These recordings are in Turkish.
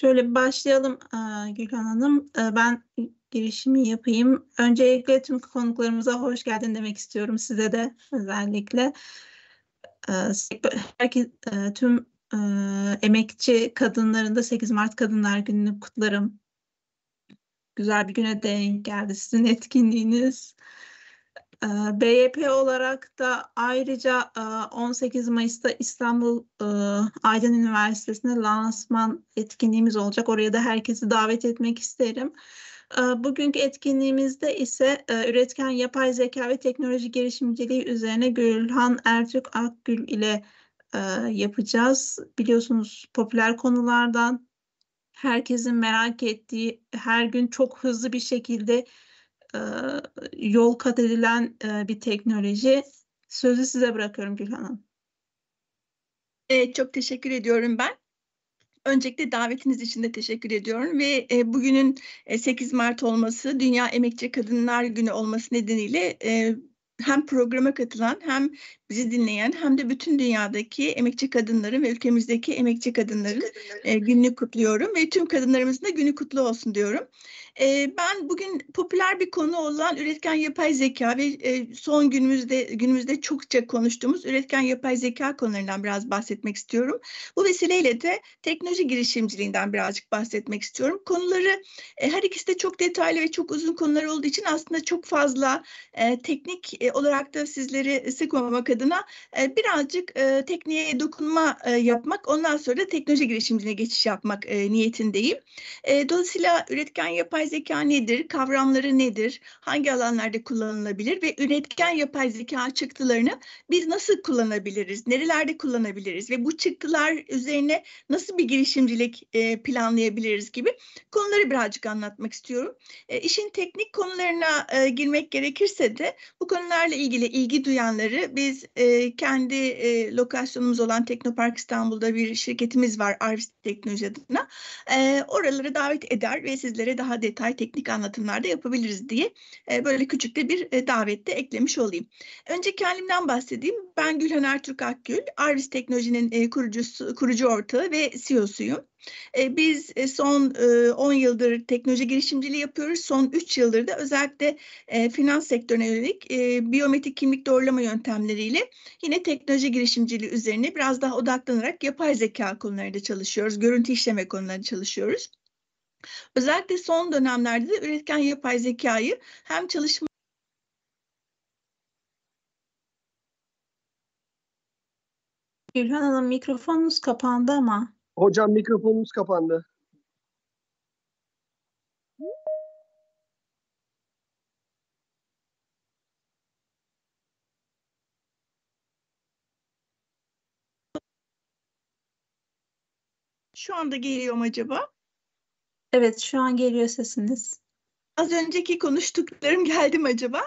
Şöyle başlayalım e, Gülhan Hanım. E, ben girişimi yapayım. Öncelikle tüm konuklarımıza hoş geldin demek istiyorum size de özellikle. E, herkes, tüm emekçi kadınların da 8 Mart Kadınlar Günü'nü kutlarım. Güzel bir güne denk geldi sizin etkinliğiniz. Ee, BYP olarak da ayrıca 18 e, Mayıs'ta İstanbul e, Aydın Üniversitesi'nde lansman etkinliğimiz olacak. Oraya da herkesi davet etmek isterim. E, bugünkü etkinliğimizde ise üretken yapay zeka ve teknoloji girişimciliği üzerine Gülhan Ertürk Akgül ile yapacağız. Biliyorsunuz popüler konulardan herkesin merak ettiği, her gün çok hızlı bir şekilde yol kat edilen e, bir teknoloji. Sözü size bırakıyorum Gül Hanım. Evet, çok teşekkür ediyorum ben. Öncelikle davetiniz için de teşekkür ediyorum ve e, bugünün e, 8 Mart olması, Dünya Emekçi Kadınlar Günü olması nedeniyle e, hem programa katılan hem bizi dinleyen hem de bütün dünyadaki emekçi kadınların ve ülkemizdeki emekçi kadınların e, gününü kutluyorum ve tüm kadınlarımızın da günü kutlu olsun diyorum. E, ben bugün popüler bir konu olan üretken yapay zeka ve e, son günümüzde günümüzde çokça konuştuğumuz üretken yapay zeka konularından biraz bahsetmek istiyorum. Bu vesileyle de teknoloji girişimciliğinden birazcık bahsetmek istiyorum. Konuları e, her ikisi de çok detaylı ve çok uzun konular olduğu için aslında çok fazla e, teknik e, olarak da sizleri sıkmamak adına e, birazcık e, tekniğe dokunma e, yapmak, ondan sonra da teknoloji girişimine geçiş yapmak e, niyetindeyim. E, dolayısıyla üretken yapay zeka nedir, kavramları nedir, hangi alanlarda kullanılabilir ve üretken yapay zeka çıktılarını biz nasıl kullanabiliriz, nerelerde kullanabiliriz ve bu çıktılar üzerine nasıl bir girişimcilik e, planlayabiliriz gibi konuları birazcık anlatmak istiyorum. E, işin teknik konularına e, girmek gerekirse de bu konularla ilgili ilgi duyanları biz e, kendi e, lokasyonumuz olan Teknopark İstanbul'da bir şirketimiz var Arvis Teknoloji adına. E, oraları davet eder ve sizlere daha detay teknik anlatımlarda yapabiliriz diye e, böyle küçük de bir e, davette eklemiş olayım. Önce kendimden bahsedeyim. Ben Gülhan Ertürk Akgül, Arvis Teknoloji'nin e, kurucusu, kurucu ortağı ve CEO'suyum. E, biz e, son 10 e, yıldır teknoloji girişimciliği yapıyoruz. Son 3 yıldır da özellikle finans sektörüne yönelik biyometrik kimlik doğrulama yöntemleriyle yine teknoloji girişimciliği üzerine biraz daha odaklanarak yapay zeka konularında çalışıyoruz. Görüntü işleme konularında çalışıyoruz. Özellikle son dönemlerde de üretken yapay zekayı hem çalışma Gülhan Hanım mikrofonunuz kapandı ama. Hocam mikrofonumuz kapandı. Şu anda geliyor acaba? Evet, şu an geliyor sesiniz. Az önceki konuştuklarım geldi mi acaba?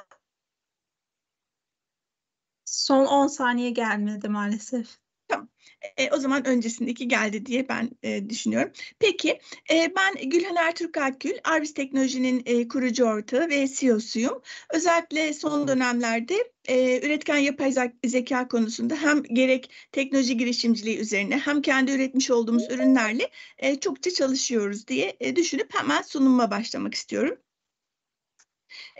Son 10 saniye gelmedi maalesef. E, o zaman öncesindeki geldi diye ben e, düşünüyorum. Peki e, ben Gülhan Ertürk Akgül, Arbis Teknoloji'nin e, kurucu ortağı ve CEO'suyum. Özellikle son dönemlerde e, üretken yapay zeka konusunda hem gerek teknoloji girişimciliği üzerine hem kendi üretmiş olduğumuz ürünlerle e, çokça çalışıyoruz diye e, düşünüp hemen sunuma başlamak istiyorum.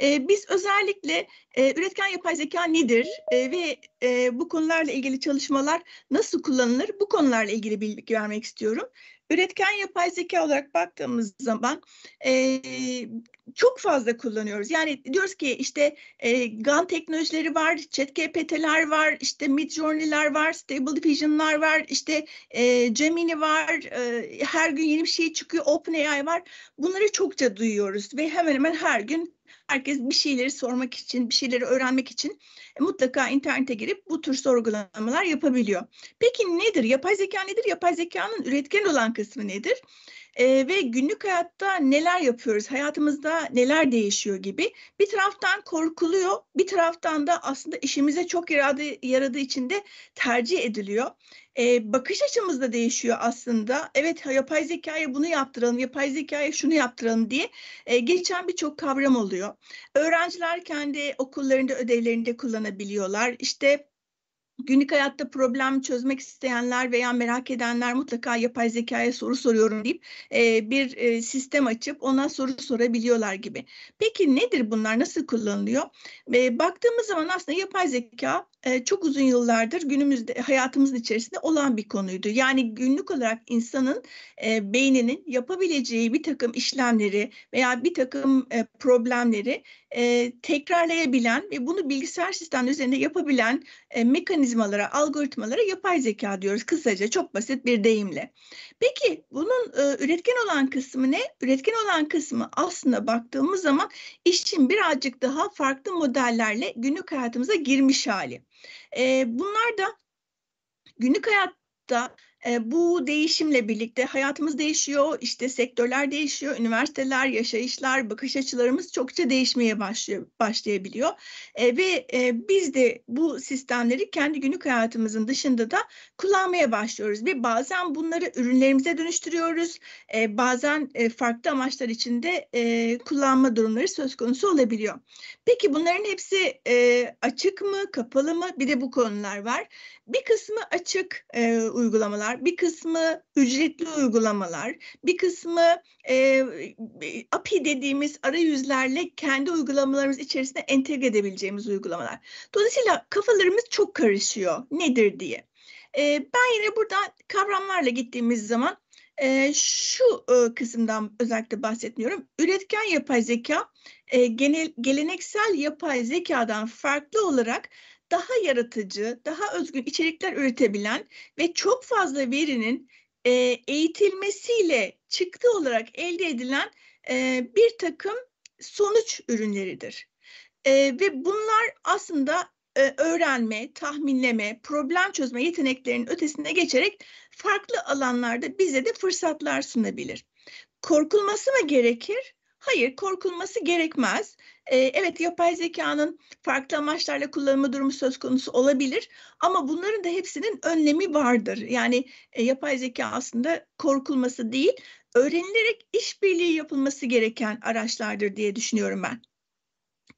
Ee, biz özellikle e, üretken yapay zeka nedir ee, ve e, bu konularla ilgili çalışmalar nasıl kullanılır bu konularla ilgili bilgi vermek istiyorum. Üretken yapay zeka olarak baktığımız zaman e, çok fazla kullanıyoruz. Yani diyoruz ki işte e, GAN teknolojileri var, ChatGPT'ler var, işte Midjourney'ler var, Stable Diffusion'lar var, işte e, Gemini var, e, her gün yeni bir şey çıkıyor, OpenAI var. Bunları çokça duyuyoruz ve hemen hemen her gün herkes bir şeyleri sormak için, bir şeyleri öğrenmek için e, mutlaka internete girip bu tür sorgulamalar yapabiliyor. Peki nedir? Yapay zeka nedir? Yapay zekanın üretken olan kısmı nedir? Ee, ve günlük hayatta neler yapıyoruz? Hayatımızda neler değişiyor gibi. Bir taraftan korkuluyor, bir taraftan da aslında işimize çok yaradı, yaradığı için de tercih ediliyor e, bakış açımız da değişiyor aslında. Evet yapay zekaya bunu yaptıralım, yapay zekaya şunu yaptıralım diye e, geçen birçok kavram oluyor. Öğrenciler kendi okullarında ödevlerinde kullanabiliyorlar. İşte günlük hayatta problem çözmek isteyenler veya merak edenler mutlaka yapay zekaya soru soruyorum deyip e, bir e, sistem açıp ona soru sorabiliyorlar gibi. Peki nedir bunlar? Nasıl kullanılıyor? E, baktığımız zaman aslında yapay zeka çok uzun yıllardır günümüzde hayatımızın içerisinde olan bir konuydu. Yani günlük olarak insanın e, beyninin yapabileceği bir takım işlemleri veya bir takım e, problemleri e, tekrarlayabilen ve bunu bilgisayar sistem üzerinde yapabilen e, mekanizmalara, algoritmalara yapay zeka diyoruz kısaca çok basit bir deyimle. Peki bunun e, üretken olan kısmı ne? Üretken olan kısmı aslında baktığımız zaman işin birazcık daha farklı modellerle günlük hayatımıza girmiş hali. E, bunlar da günlük hayatta bu değişimle birlikte hayatımız değişiyor, işte sektörler değişiyor, üniversiteler, yaşayışlar, bakış açılarımız çokça değişmeye başlıyor, başlayabiliyor. E, ve e, biz de bu sistemleri kendi günlük hayatımızın dışında da kullanmaya başlıyoruz. Ve bazen bunları ürünlerimize dönüştürüyoruz, e, bazen e, farklı amaçlar için de e, kullanma durumları söz konusu olabiliyor. Peki bunların hepsi e, açık mı, kapalı mı? Bir de bu konular var. Bir kısmı açık e, uygulamalar uygulamalar, bir kısmı ücretli uygulamalar, bir kısmı e, API dediğimiz arayüzlerle kendi uygulamalarımız içerisinde entegre edebileceğimiz uygulamalar. Dolayısıyla kafalarımız çok karışıyor nedir diye. E, ben yine burada kavramlarla gittiğimiz zaman e, şu e, kısımdan özellikle bahsetmiyorum. Üretken yapay zeka e, genel, geleneksel yapay zekadan farklı olarak daha yaratıcı, daha özgün içerikler üretebilen ve çok fazla verinin e, eğitilmesiyle çıktı olarak elde edilen e, bir takım sonuç ürünleridir. E, ve bunlar aslında e, öğrenme, tahminleme, problem çözme yeteneklerinin ötesine geçerek farklı alanlarda bize de fırsatlar sunabilir. Korkulması mı gerekir? Hayır, korkulması gerekmez. Ee, evet, yapay zekanın farklı amaçlarla kullanımı durumu söz konusu olabilir ama bunların da hepsinin önlemi vardır. Yani e, yapay zeka aslında korkulması değil, öğrenilerek işbirliği yapılması gereken araçlardır diye düşünüyorum ben.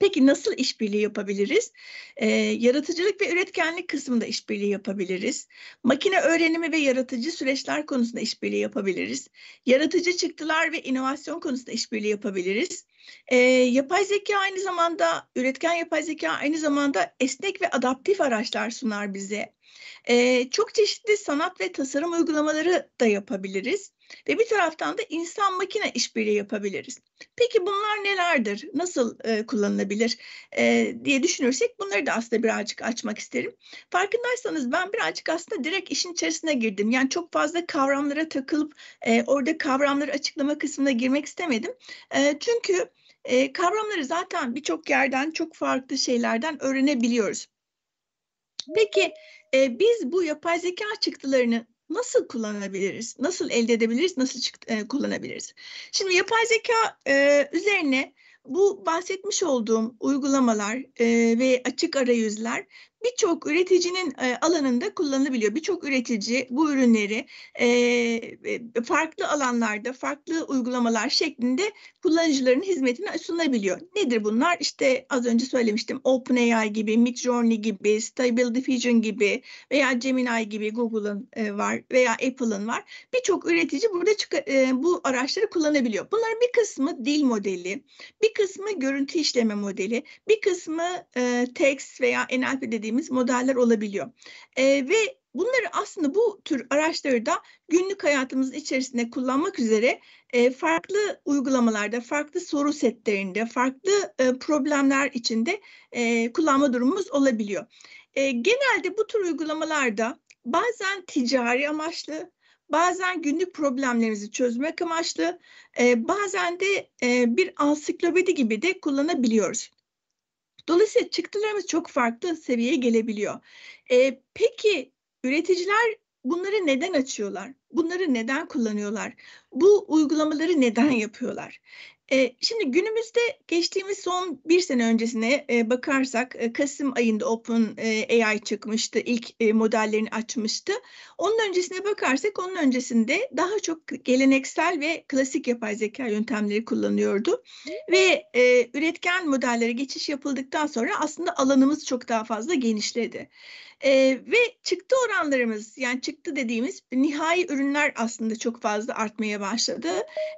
Peki nasıl işbirliği yapabiliriz? Ee, yaratıcılık ve üretkenlik kısmında işbirliği yapabiliriz. Makine öğrenimi ve yaratıcı süreçler konusunda işbirliği yapabiliriz. Yaratıcı çıktılar ve inovasyon konusunda işbirliği yapabiliriz. E, yapay zeka aynı zamanda, üretken yapay zeka aynı zamanda esnek ve adaptif araçlar sunar bize. E, çok çeşitli sanat ve tasarım uygulamaları da yapabiliriz ve bir taraftan da insan makine işbirliği yapabiliriz. Peki bunlar nelerdir? Nasıl e, kullanılabilir e, diye düşünürsek bunları da aslında birazcık açmak isterim. Farkındaysanız ben birazcık aslında direkt işin içerisine girdim. Yani çok fazla kavramlara takılıp e, orada kavramları açıklama kısmına girmek istemedim. E, çünkü e, kavramları zaten birçok yerden çok farklı şeylerden öğrenebiliyoruz. Peki e, biz bu yapay zeka çıktılarını nasıl kullanabiliriz? Nasıl elde edebiliriz? Nasıl e, kullanabiliriz? Şimdi yapay zeka e, üzerine bu bahsetmiş olduğum uygulamalar e, ve açık arayüzler birçok üreticinin e, alanında kullanılabiliyor. Birçok üretici bu ürünleri e, e, farklı alanlarda, farklı uygulamalar şeklinde kullanıcıların hizmetine sunabiliyor. Nedir bunlar? İşte az önce söylemiştim OpenAI gibi, Midjourney gibi, Stable Diffusion gibi veya Gemini gibi Google'ın e, var veya Apple'ın var. Birçok üretici burada çık- e, bu araçları kullanabiliyor. Bunların bir kısmı dil modeli, bir kısmı görüntü işleme modeli, bir kısmı e, text veya NLP dediğim dediğimiz modeller olabiliyor. E, ve bunları aslında bu tür araçları da günlük hayatımızın içerisinde kullanmak üzere e, farklı uygulamalarda, farklı soru setlerinde, farklı e, problemler içinde e, kullanma durumumuz olabiliyor. E, genelde bu tür uygulamalarda bazen ticari amaçlı, bazen günlük problemlerimizi çözmek amaçlı, e, bazen de e, bir ansiklopedi gibi de kullanabiliyoruz. Dolayısıyla çıktılarımız çok farklı seviyeye gelebiliyor. E, peki üreticiler bunları neden açıyorlar? Bunları neden kullanıyorlar? Bu uygulamaları neden yapıyorlar? Ee, şimdi günümüzde geçtiğimiz son bir sene öncesine e, bakarsak e, Kasım ayında Open e, AI çıkmıştı. ilk modellerini açmıştı. Onun öncesine bakarsak onun öncesinde daha çok geleneksel ve klasik yapay zeka yöntemleri kullanıyordu. Ve üretken modellere geçiş yapıldıktan sonra aslında alanımız çok daha fazla genişledi. E, ve çıktı oranlarımız yani çıktı dediğimiz nihai ürünler aslında çok fazla artmaya başladı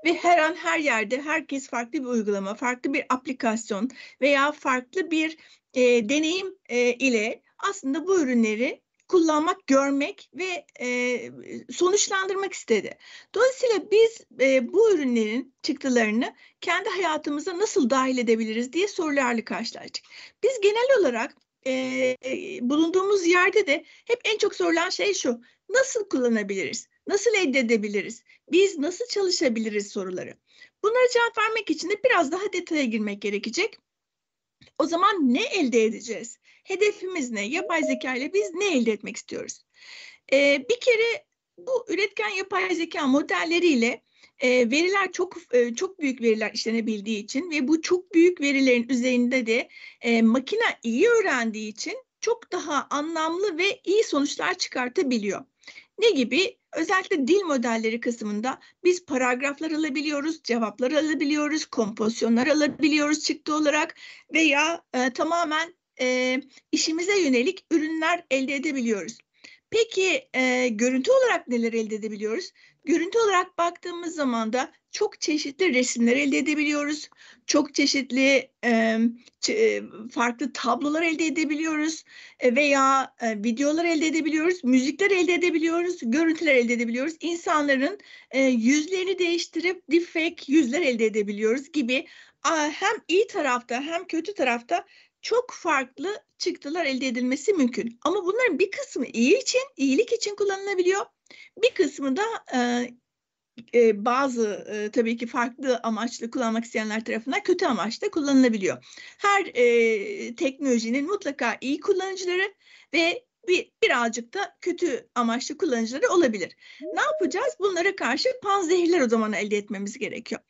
ve her an her yerde herkes farklı bir uygulama, farklı bir aplikasyon veya farklı bir e, deneyim e, ile aslında bu ürünleri kullanmak, görmek ve e, sonuçlandırmak istedi. Dolayısıyla biz e, bu ürünlerin çıktılarını kendi hayatımıza nasıl dahil edebiliriz diye sorularla karşılaştık. Biz genel olarak e, bulunduğumuz yerde de hep en çok sorulan şey şu. Nasıl kullanabiliriz? Nasıl elde edebiliriz? Biz nasıl çalışabiliriz soruları. Bunlara cevap vermek için de biraz daha detaya girmek gerekecek. O zaman ne elde edeceğiz? Hedefimiz ne? Yapay zeka ile biz ne elde etmek istiyoruz? Ee, bir kere bu üretken yapay zeka modelleriyle e, veriler çok e, çok büyük veriler işlenebildiği için ve bu çok büyük verilerin üzerinde de e, makine iyi öğrendiği için çok daha anlamlı ve iyi sonuçlar çıkartabiliyor. Ne gibi? Özellikle dil modelleri kısmında biz paragraflar alabiliyoruz, cevaplar alabiliyoruz, kompozisyonlar alabiliyoruz çıktı olarak veya e, tamamen e, işimize yönelik ürünler elde edebiliyoruz. Peki e, görüntü olarak neler elde edebiliyoruz? Görüntü olarak baktığımız zaman da çok çeşitli resimler elde edebiliyoruz. Çok çeşitli e, farklı tablolar elde edebiliyoruz e, veya e, videolar elde edebiliyoruz, müzikler elde edebiliyoruz, görüntüler elde edebiliyoruz. İnsanların e, yüzlerini değiştirip deepfake yüzler elde edebiliyoruz gibi hem iyi tarafta hem kötü tarafta çok farklı çıktılar elde edilmesi mümkün. Ama bunların bir kısmı iyi için, iyilik için kullanılabiliyor. Bir kısmı da e, e, bazı e, tabii ki farklı amaçlı kullanmak isteyenler tarafından kötü amaçla kullanılabiliyor. Her e, teknolojinin mutlaka iyi kullanıcıları ve bir, birazcık da kötü amaçlı kullanıcıları olabilir. Ne yapacağız? Bunlara karşı panzehirler o zaman elde etmemiz gerekiyor.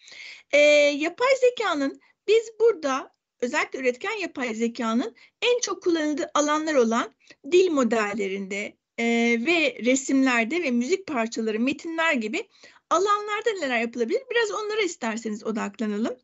E, yapay zekanın biz burada özellikle üretken yapay zekanın en çok kullanıldığı alanlar olan dil modellerinde e, ve resimlerde ve müzik parçaları, metinler gibi alanlarda neler yapılabilir? Biraz onlara isterseniz odaklanalım.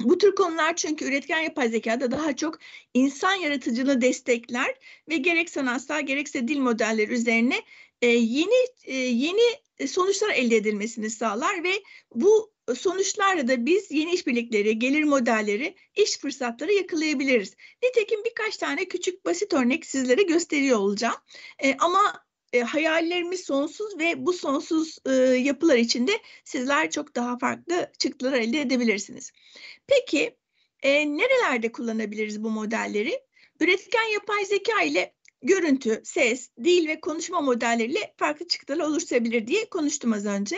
Bu tür konular çünkü üretken yapay zekada daha çok insan yaratıcılığı destekler ve gerek sanatsal gerekse dil modelleri üzerine e, yeni e, yeni sonuçlar elde edilmesini sağlar ve bu sonuçlarla da biz yeni işbirlikleri, gelir modelleri, iş fırsatları yakalayabiliriz. Nitekim birkaç tane küçük basit örnek sizlere gösteriyor olacağım. E, ama e, hayallerimiz sonsuz ve bu sonsuz e, yapılar içinde sizler çok daha farklı çıktılar elde edebilirsiniz. Peki e, nerelerde kullanabiliriz bu modelleri? Üretken yapay zeka ile görüntü, ses, dil ve konuşma modelleriyle farklı çıktılar oluşturabilir diye konuştum az önce.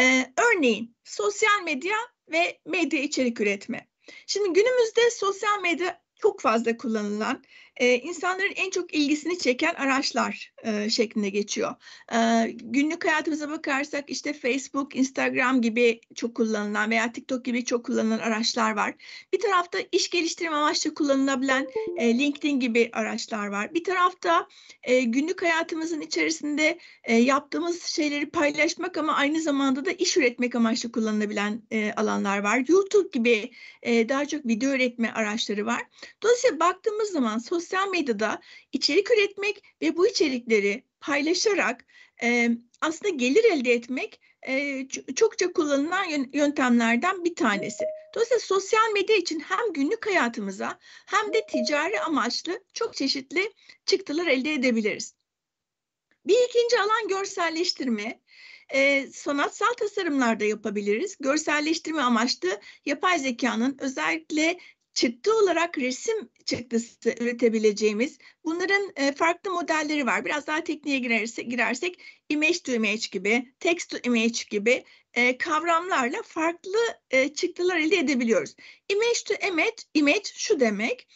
Ee, örneğin sosyal medya ve medya içerik üretme. Şimdi günümüzde sosyal medya çok fazla kullanılan e, insanların en çok ilgisini çeken araçlar e, şeklinde geçiyor. E, günlük hayatımıza bakarsak işte Facebook, Instagram gibi çok kullanılan veya TikTok gibi çok kullanılan araçlar var. Bir tarafta iş geliştirme amaçlı kullanılabilen e, LinkedIn gibi araçlar var. Bir tarafta e, günlük hayatımızın içerisinde e, yaptığımız şeyleri paylaşmak ama aynı zamanda da iş üretmek amaçlı kullanılabilen e, alanlar var. YouTube gibi e, daha çok video üretme araçları var. Dolayısıyla baktığımız zaman sosyal sosyal medyada içerik üretmek ve bu içerikleri paylaşarak e, aslında gelir elde etmek e, çokça kullanılan yöntemlerden bir tanesi. Dolayısıyla sosyal medya için hem günlük hayatımıza hem de ticari amaçlı çok çeşitli çıktılar elde edebiliriz. Bir ikinci alan görselleştirme. E, sanatsal tasarımlarda yapabiliriz. Görselleştirme amaçlı yapay zekanın özellikle çıktı olarak resim çıktısı üretebileceğimiz bunların e, farklı modelleri var. Biraz daha tekniğe girerse, girersek image to image gibi, text to image gibi e, kavramlarla farklı e, çıktılar elde edebiliyoruz. Image to image, image şu demek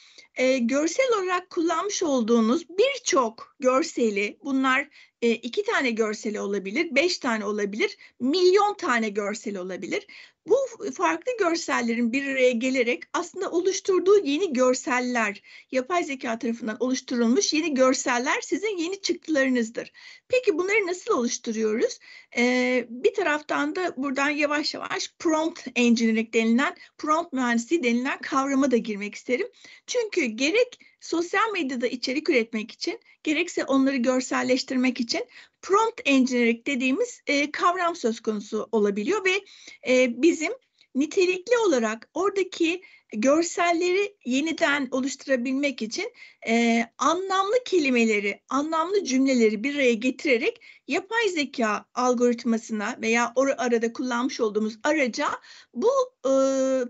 görsel olarak kullanmış olduğunuz birçok görseli bunlar e, iki tane görsel olabilir, beş tane olabilir, milyon tane görsel olabilir. Bu farklı görsellerin bir araya gelerek aslında oluşturduğu yeni görseller, yapay zeka tarafından oluşturulmuş yeni görseller sizin yeni çıktılarınızdır. Peki bunları nasıl oluşturuyoruz? Ee, bir taraftan da buradan yavaş yavaş prompt engineering denilen, prompt mühendisliği denilen kavrama da girmek isterim. Çünkü gerek Sosyal medyada içerik üretmek için gerekse onları görselleştirmek için prompt engineering dediğimiz e, kavram söz konusu olabiliyor ve e, bizim nitelikli olarak oradaki görselleri yeniden oluşturabilmek için e, anlamlı kelimeleri, anlamlı cümleleri bir araya getirerek yapay zeka algoritmasına veya or arada kullanmış olduğumuz araca bu e,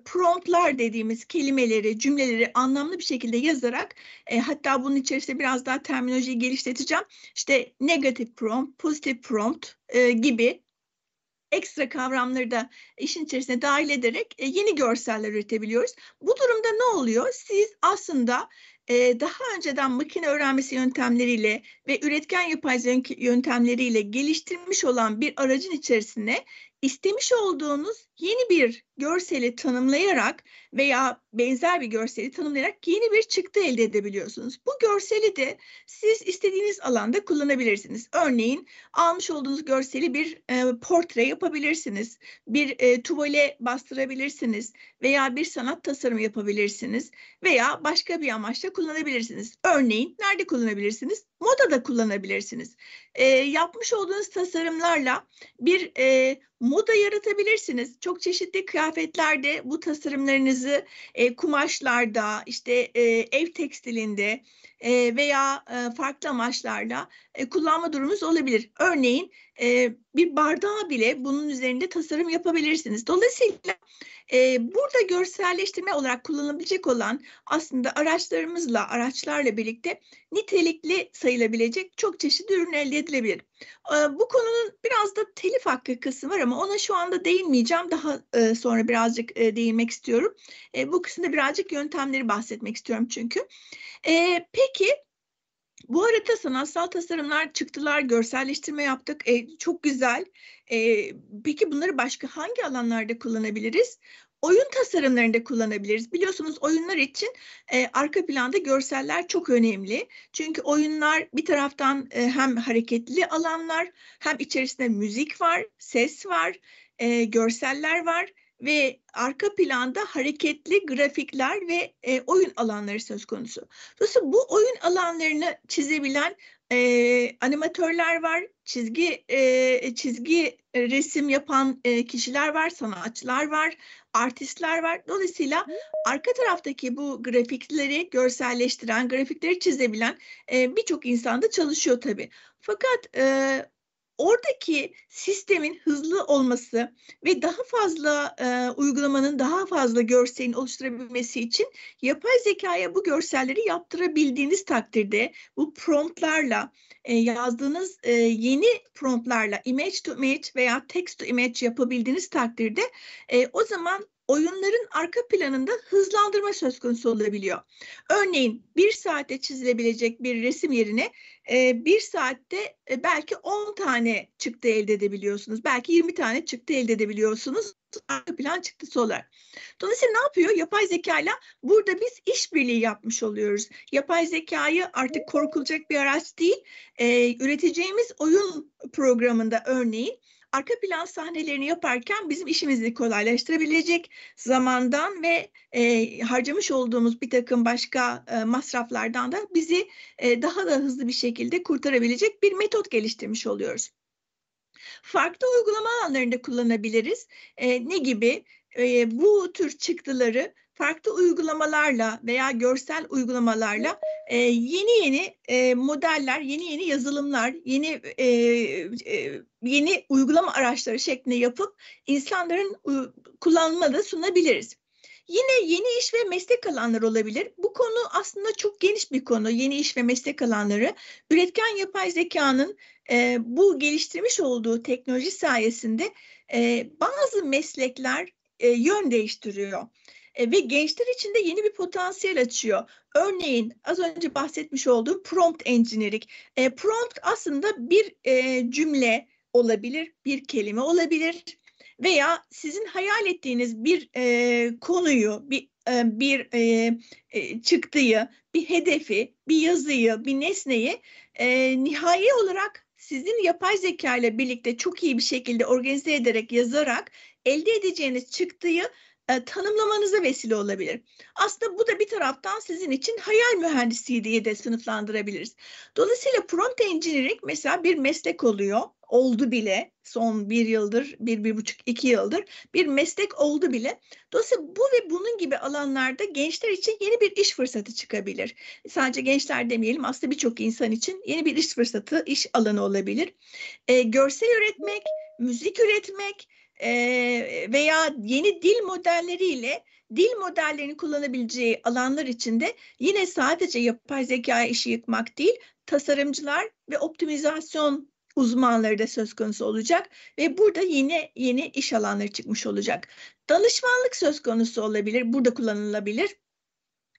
promptlar dediğimiz kelimeleri, cümleleri anlamlı bir şekilde yazarak e, hatta bunun içerisinde biraz daha terminolojiyi geliştireceğim. İşte negatif prompt, pozitif prompt e, gibi ekstra kavramları da işin içerisine dahil ederek e, yeni görseller üretebiliyoruz. Bu durumda ne oluyor? Siz aslında e, daha önceden makine öğrenmesi yöntemleriyle ve üretken yapay zeka yöntemleriyle geliştirmiş olan bir aracın içerisine istemiş olduğunuz yeni bir görseli tanımlayarak veya benzer bir görseli tanımlayarak yeni bir çıktı elde edebiliyorsunuz. Bu görseli de siz istediğiniz alanda kullanabilirsiniz. Örneğin almış olduğunuz görseli bir e, portre yapabilirsiniz, bir e, tuvale bastırabilirsiniz veya bir sanat tasarımı yapabilirsiniz veya başka bir amaçla kullanabilirsiniz. Örneğin nerede kullanabilirsiniz? moda da kullanabilirsiniz. E, yapmış olduğunuz tasarımlarla bir e, moda yaratabilirsiniz. Çok çeşitli kıyafetlerde bu tasarımlarınızı e, kumaşlarda, işte e, ev tekstilinde e, veya e, farklı amaçlarla e, kullanma durumunuz olabilir. Örneğin e, bir bardağa bile bunun üzerinde tasarım yapabilirsiniz. Dolayısıyla e, burada görselleştirme olarak kullanılabilecek olan aslında araçlarımızla, araçlarla birlikte nitelikli sayılabilecek çok çeşitli ürün elde edilebilir. E, bu konunun biraz da telif hakkı kısmı var ama ona şu anda değinmeyeceğim. Daha e, sonra birazcık e, değinmek istiyorum. E, bu kısımda birazcık yöntemleri bahsetmek istiyorum çünkü. E, peki... Bu arada sanatsal tasarımlar çıktılar, görselleştirme yaptık. E, çok güzel. E, peki bunları başka hangi alanlarda kullanabiliriz? Oyun tasarımlarında kullanabiliriz. Biliyorsunuz oyunlar için e, arka planda görseller çok önemli. Çünkü oyunlar bir taraftan e, hem hareketli alanlar, hem içerisinde müzik var, ses var, e, görseller var ve arka planda hareketli grafikler ve e, oyun alanları söz konusu. Dolayısıyla bu oyun alanlarını çizebilen e, animatörler var, çizgi e, çizgi resim yapan e, kişiler var, sanatçılar var, artistler var. Dolayısıyla arka taraftaki bu grafikleri görselleştiren, grafikleri çizebilen e, birçok insanda çalışıyor tabii. Fakat e, oradaki sistemin hızlı olması ve daha fazla e, uygulamanın daha fazla görselin oluşturabilmesi için yapay zekaya bu görselleri yaptırabildiğiniz takdirde bu promptlarla e, yazdığınız e, yeni promptlarla image to image veya text to image yapabildiğiniz takdirde e, o zaman oyunların arka planında hızlandırma söz konusu olabiliyor. Örneğin bir saate çizilebilecek bir resim yerine ee, bir saatte e, belki 10 tane çıktı elde edebiliyorsunuz. Belki 20 tane çıktı elde edebiliyorsunuz. Arka plan çıktısı olarak. Dolayısıyla ne yapıyor? Yapay zekayla burada biz işbirliği yapmış oluyoruz. Yapay zekayı artık korkulacak bir araç değil. Ee, üreteceğimiz oyun programında örneğin arka plan sahnelerini yaparken bizim işimizi kolaylaştırabilecek zamandan ve e, harcamış olduğumuz bir takım başka e, masraflardan da bizi e, daha da hızlı bir şekilde kurtarabilecek bir metot geliştirmiş oluyoruz. Farklı uygulama alanlarında kullanabiliriz. E, ne gibi? E, bu tür çıktıları farklı uygulamalarla veya görsel uygulamalarla e, yeni yeni e, modeller, yeni yeni yazılımlar, yeni e, e, yeni uygulama araçları şeklinde yapıp insanların kullanımına da sunabiliriz. Yine yeni iş ve meslek alanları olabilir. Bu konu aslında çok geniş bir konu. Yeni iş ve meslek alanları. Üretken yapay zekanın e, bu geliştirmiş olduğu teknoloji sayesinde e, bazı meslekler e, yön değiştiriyor e, ve gençler için de yeni bir potansiyel açıyor. Örneğin az önce bahsetmiş olduğum prompt engineering. E, prompt aslında bir e, cümle olabilir, bir kelime olabilir veya sizin hayal ettiğiniz bir e, konuyu, bir e, bir e, e çıktıyı, bir hedefi, bir yazıyı, bir nesneyi e, nihai olarak sizin yapay zeka ile birlikte çok iyi bir şekilde organize ederek, yazarak elde edeceğiniz çıktıyı e, tanımlamanıza vesile olabilir. Aslında bu da bir taraftan sizin için hayal mühendisliği diye de sınıflandırabiliriz. Dolayısıyla prompt engineering mesela bir meslek oluyor. Oldu bile son bir yıldır, bir, bir buçuk, iki yıldır bir meslek oldu bile. Dolayısıyla bu ve bunun gibi alanlarda gençler için yeni bir iş fırsatı çıkabilir. Sadece gençler demeyelim aslında birçok insan için yeni bir iş fırsatı, iş alanı olabilir. E, görsel üretmek, müzik üretmek, veya yeni dil modelleriyle dil modellerini kullanabileceği alanlar içinde yine sadece yapay zeka işi yıkmak değil, tasarımcılar ve optimizasyon uzmanları da söz konusu olacak ve burada yine yeni iş alanları çıkmış olacak. Danışmanlık söz konusu olabilir, burada kullanılabilir.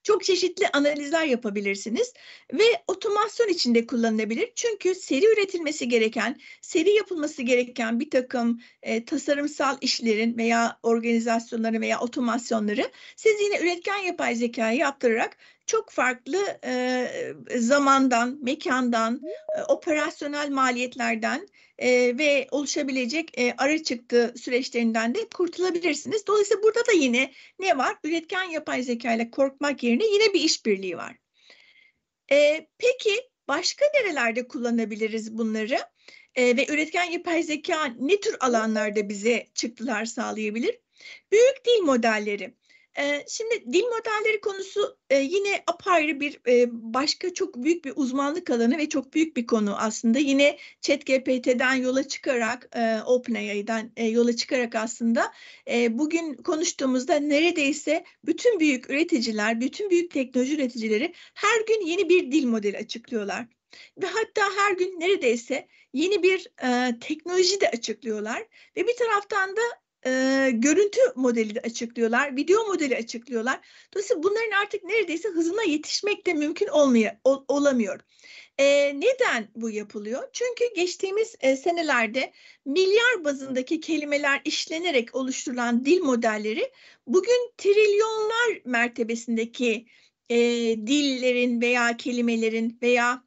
Çok çeşitli analizler yapabilirsiniz ve otomasyon içinde kullanılabilir. Çünkü seri üretilmesi gereken, seri yapılması gereken bir takım e, tasarımsal işlerin veya organizasyonları veya otomasyonları siz yine üretken yapay zekayı yaptırarak çok farklı e, zamandan, mekandan, e, operasyonel maliyetlerden e, ve oluşabilecek e, ara çıktı süreçlerinden de kurtulabilirsiniz. Dolayısıyla burada da yine ne var? Üretken yapay zeka ile korkmak yerine yine bir işbirliği var. E, peki başka nerelerde kullanabiliriz bunları? E, ve üretken yapay zeka ne tür alanlarda bize çıktılar sağlayabilir? Büyük dil modelleri. Ee, şimdi dil modelleri konusu e, yine apayrı bir e, başka çok büyük bir uzmanlık alanı ve çok büyük bir konu aslında. Yine ChatGPT'den yola çıkarak, e, OpenAI'den e, yola çıkarak aslında e, bugün konuştuğumuzda neredeyse bütün büyük üreticiler, bütün büyük teknoloji üreticileri her gün yeni bir dil modeli açıklıyorlar. Ve hatta her gün neredeyse yeni bir e, teknoloji de açıklıyorlar ve bir taraftan da e, görüntü modeli açıklıyorlar, video modeli açıklıyorlar. Dolayısıyla bunların artık neredeyse hızına yetişmek de mümkün olmaya, ol, olamıyor. E, neden bu yapılıyor? Çünkü geçtiğimiz e, senelerde milyar bazındaki kelimeler işlenerek oluşturulan dil modelleri bugün trilyonlar mertebesindeki e, dillerin veya kelimelerin veya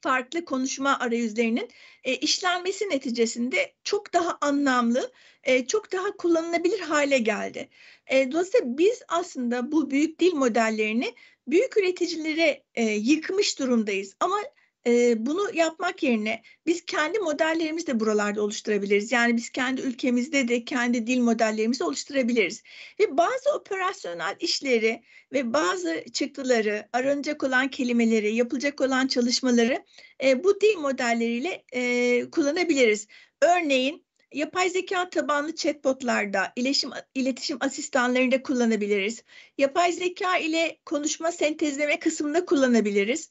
farklı konuşma arayüzlerinin e, işlenmesi neticesinde çok daha anlamlı, e, çok daha kullanılabilir hale geldi. E, dolayısıyla biz aslında bu büyük dil modellerini büyük üreticilere e, yıkmış durumdayız. Ama e, bunu yapmak yerine biz kendi modellerimizi de buralarda oluşturabiliriz. Yani biz kendi ülkemizde de kendi dil modellerimizi oluşturabiliriz. Ve bazı operasyonel işleri ve bazı çıktıları, aranacak olan kelimeleri, yapılacak olan çalışmaları e, bu dil modelleriyle e, kullanabiliriz. Örneğin Yapay zeka tabanlı chatbotlarda, iletişim, iletişim asistanlarında kullanabiliriz. Yapay zeka ile konuşma sentezleme kısmında kullanabiliriz.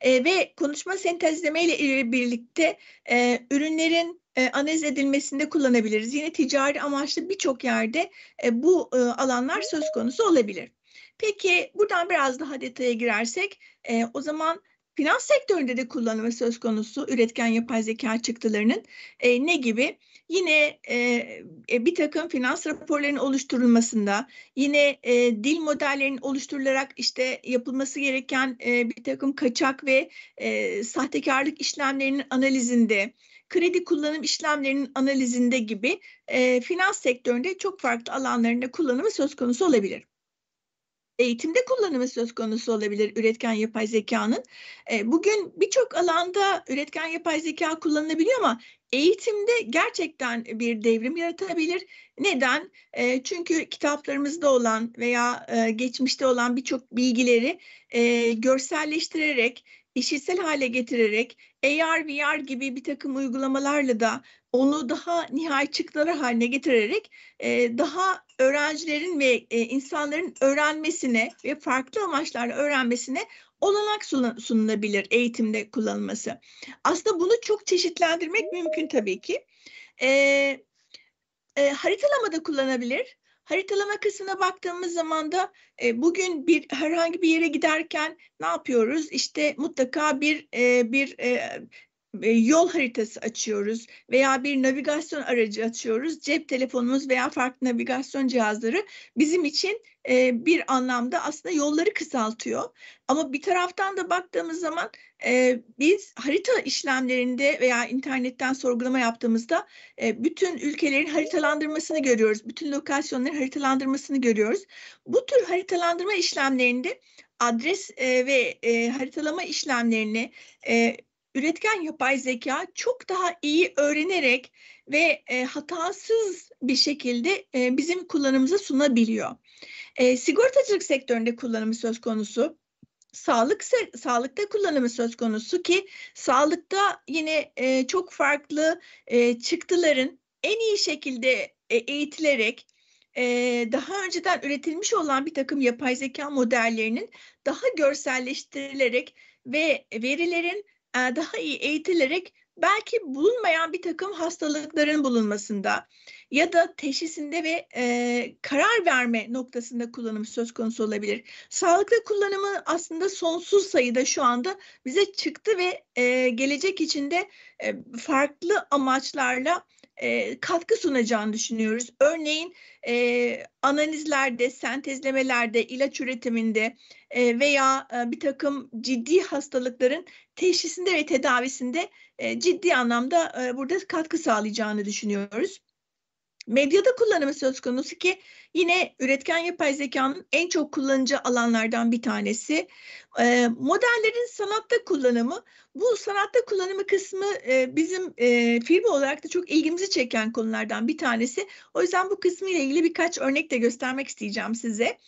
E, ve konuşma sentezleme ile birlikte e, ürünlerin e, analiz edilmesinde kullanabiliriz. Yine ticari amaçlı birçok yerde e, bu e, alanlar söz konusu olabilir. Peki buradan biraz daha detaya girersek e, o zaman Finans sektöründe de kullanımı söz konusu üretken yapay zeka çıktılarının e, ne gibi? Yine e, e, bir takım finans raporlarının oluşturulmasında, yine e, dil modellerinin oluşturularak işte yapılması gereken e, bir takım kaçak ve e, sahtekarlık işlemlerinin analizinde, kredi kullanım işlemlerinin analizinde gibi e, finans sektöründe çok farklı alanlarında kullanımı söz konusu olabilir eğitimde kullanımı söz konusu olabilir üretken yapay zekanın. E, bugün birçok alanda üretken yapay zeka kullanılabiliyor ama eğitimde gerçekten bir devrim yaratabilir. Neden? E, çünkü kitaplarımızda olan veya e, geçmişte olan birçok bilgileri e, görselleştirerek, işitsel hale getirerek AR, VR gibi bir takım uygulamalarla da onu daha nihai çıktıları haline getirerek e, daha öğrencilerin ve e, insanların öğrenmesine ve farklı amaçlarla öğrenmesine olanak sunulabilir eğitimde kullanılması. Aslında bunu çok çeşitlendirmek mümkün tabii ki. E, e, haritalamada kullanabilir. Haritalama kısmına baktığımız zaman da e, bugün bir herhangi bir yere giderken ne yapıyoruz? İşte mutlaka bir e, bir e, e, yol haritası açıyoruz veya bir navigasyon aracı açıyoruz. Cep telefonumuz veya farklı navigasyon cihazları bizim için e, bir anlamda aslında yolları kısaltıyor. Ama bir taraftan da baktığımız zaman e, biz harita işlemlerinde veya internetten sorgulama yaptığımızda bütün ülkelerin haritalandırmasını görüyoruz. Bütün lokasyonların haritalandırmasını görüyoruz. Bu tür haritalandırma işlemlerinde adres ve haritalama işlemlerini üretken yapay zeka çok daha iyi öğrenerek ve e, hatasız bir şekilde e, bizim kullanımıza sunabiliyor. E, sigortacılık sektöründe kullanımı söz konusu. Sağlık sağlıkta kullanımı söz konusu ki sağlıkta yine e, çok farklı e, çıktıların en iyi şekilde e, eğitilerek e, daha önceden üretilmiş olan bir takım yapay zeka modellerinin daha görselleştirilerek ve verilerin e, daha iyi eğitilerek belki bulunmayan bir takım hastalıkların bulunmasında ya da teşhisinde ve e, karar verme noktasında kullanım söz konusu olabilir. Sağlıklı kullanımı aslında sonsuz sayıda şu anda bize çıktı ve e, gelecek içinde e, farklı amaçlarla e, katkı sunacağını düşünüyoruz. Örneğin e, analizlerde, sentezlemelerde, ilaç üretiminde e, veya e, bir takım ciddi hastalıkların teşhisinde ve tedavisinde e, ciddi anlamda e, burada katkı sağlayacağını düşünüyoruz. Medyada kullanımı söz konusu ki yine üretken yapay zekanın en çok kullanıcı alanlardan bir tanesi. E, modellerin sanatta kullanımı, bu sanatta kullanımı kısmı e, bizim e, firma olarak da çok ilgimizi çeken konulardan bir tanesi. O yüzden bu kısmı ile ilgili birkaç örnek de göstermek isteyeceğim size.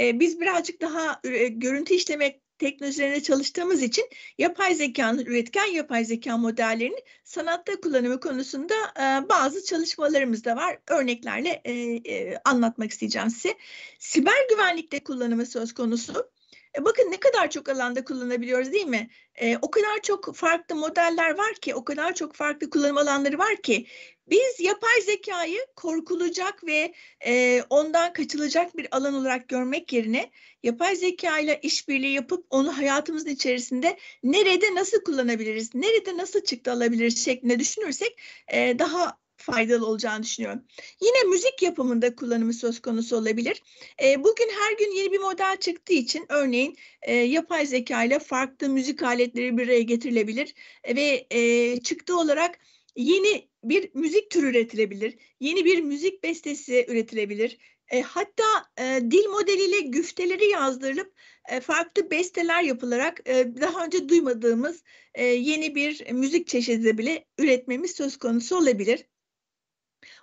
E, biz birazcık daha e, görüntü işlemek teknolojilerine çalıştığımız için yapay zekanın üretken yapay zeka modellerini sanatta kullanımı konusunda e, bazı çalışmalarımız da var. Örneklerle e, e, anlatmak isteyeceğim size. Siber güvenlikte kullanımı söz konusu. E, bakın ne kadar çok alanda kullanabiliyoruz değil mi? E, o kadar çok farklı modeller var ki, o kadar çok farklı kullanım alanları var ki biz yapay zekayı korkulacak ve e, ondan kaçılacak bir alan olarak görmek yerine yapay zeka ile işbirliği yapıp onu hayatımızın içerisinde nerede nasıl kullanabiliriz, nerede nasıl çıktı alabiliriz şeklinde düşünürsek e, daha faydalı olacağını düşünüyorum. Yine müzik yapımında kullanımı söz konusu olabilir. E, bugün her gün yeni bir model çıktığı için örneğin e, yapay zeka ile farklı müzik aletleri bir araya getirilebilir ve e, çıktı olarak yeni bir müzik türü üretilebilir, yeni bir müzik bestesi üretilebilir. E, hatta e, dil modeliyle güfteleri yazdırılıp e, farklı besteler yapılarak e, daha önce duymadığımız e, yeni bir müzik çeşidi bile üretmemiz söz konusu olabilir.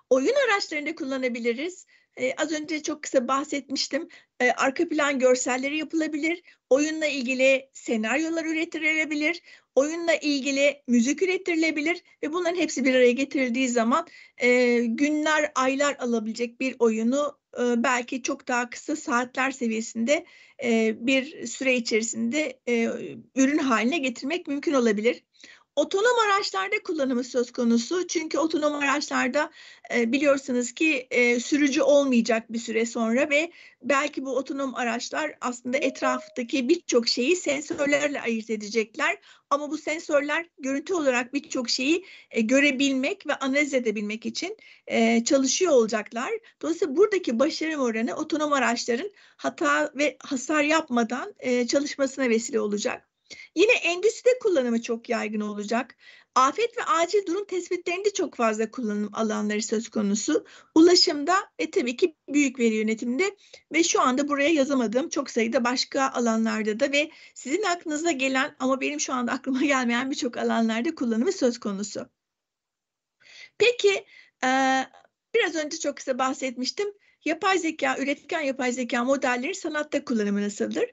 Oyun araçlarında kullanabiliriz. Ee, az önce çok kısa bahsetmiştim. Ee, arka plan görselleri yapılabilir. Oyunla ilgili senaryolar üretilebilir oyunla ilgili müzik üretilebilir ve bunların hepsi bir araya getirildiği zaman e, günler, aylar alabilecek bir oyunu e, belki çok daha kısa saatler seviyesinde e, bir süre içerisinde e, ürün haline getirmek mümkün olabilir. Otonom araçlarda kullanımı söz konusu. Çünkü otonom araçlarda e, biliyorsunuz ki e, sürücü olmayacak bir süre sonra ve belki bu otonom araçlar aslında etraftaki birçok şeyi sensörlerle ayırt edecekler. Ama bu sensörler görüntü olarak birçok şeyi e, görebilmek ve analiz edebilmek için çalışıyor olacaklar. Dolayısıyla buradaki başarı oranı otonom araçların hata ve hasar yapmadan çalışmasına vesile olacak. Yine endüstride kullanımı çok yaygın olacak. Afet ve acil durum tespitlerinde çok fazla kullanım alanları söz konusu. Ulaşımda ve tabii ki büyük veri yönetiminde ve şu anda buraya yazamadığım çok sayıda başka alanlarda da ve sizin aklınıza gelen ama benim şu anda aklıma gelmeyen birçok alanlarda kullanımı söz konusu. Peki biraz önce çok kısa bahsetmiştim yapay zeka, üretken yapay zeka modelleri sanatta kullanımı nasıldır?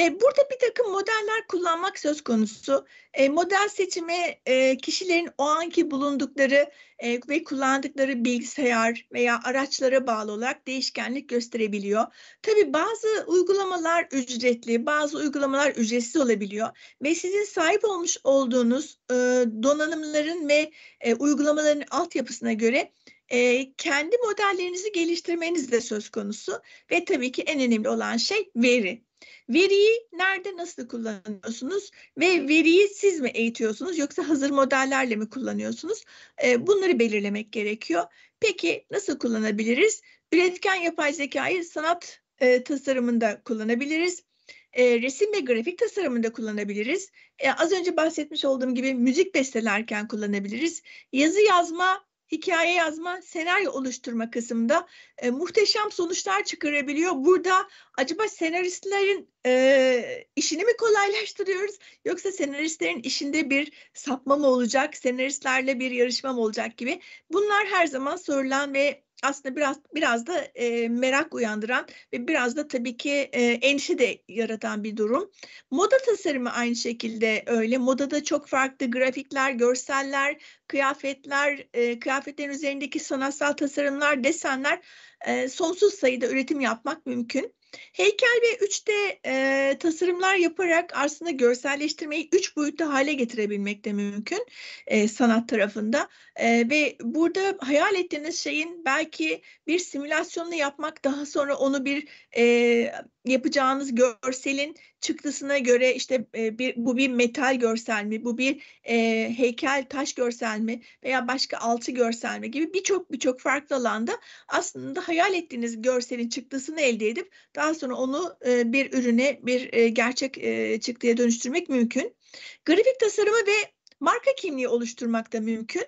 E, burada bir takım modeller kullanmak söz konusu. E, model seçimi e, kişilerin o anki bulundukları e, ve kullandıkları bilgisayar veya araçlara bağlı olarak değişkenlik gösterebiliyor. Tabii bazı uygulamalar ücretli, bazı uygulamalar ücretsiz olabiliyor ve sizin sahip olmuş olduğunuz e, donanımların ve e, uygulamaların altyapısına göre e, kendi modellerinizi geliştirmeniz de söz konusu ve tabii ki en önemli olan şey veri. Veriyi nerede nasıl kullanıyorsunuz ve veriyi siz mi eğitiyorsunuz yoksa hazır modellerle mi kullanıyorsunuz? E, bunları belirlemek gerekiyor. Peki nasıl kullanabiliriz? Üretken yapay zekayı sanat e, tasarımında kullanabiliriz. E, resim ve grafik tasarımında kullanabiliriz. E, az önce bahsetmiş olduğum gibi müzik bestelerken kullanabiliriz. Yazı yazma hikaye yazma, senaryo oluşturma kısmında e, muhteşem sonuçlar çıkarabiliyor. Burada acaba senaristlerin e, işini mi kolaylaştırıyoruz yoksa senaristlerin işinde bir sapma mı olacak, senaristlerle bir yarışma mı olacak gibi bunlar her zaman sorulan ve aslında biraz biraz da e, merak uyandıran ve biraz da tabii ki e, endişe de yaratan bir durum. Moda tasarımı aynı şekilde öyle. Modada çok farklı grafikler, görseller, kıyafetler, e, kıyafetlerin üzerindeki sanatsal tasarımlar, desenler e, sonsuz sayıda üretim yapmak mümkün. Heykel ve 3D e, tasarımlar yaparak aslında görselleştirmeyi üç boyutlu hale getirebilmek de mümkün e, sanat tarafında. E, ve burada hayal ettiğiniz şeyin belki bir simülasyonunu yapmak daha sonra onu bir e, yapacağınız görselin çıktısına göre işte e, bir, bu bir metal görsel mi, bu bir e, heykel taş görsel mi veya başka altı görsel mi gibi birçok birçok farklı alanda aslında hayal ettiğiniz görselin çıktısını elde edip daha sonra onu e, bir ürüne, bir e, gerçek e, çıktıya dönüştürmek mümkün. Grafik tasarımı ve marka kimliği oluşturmak da mümkün.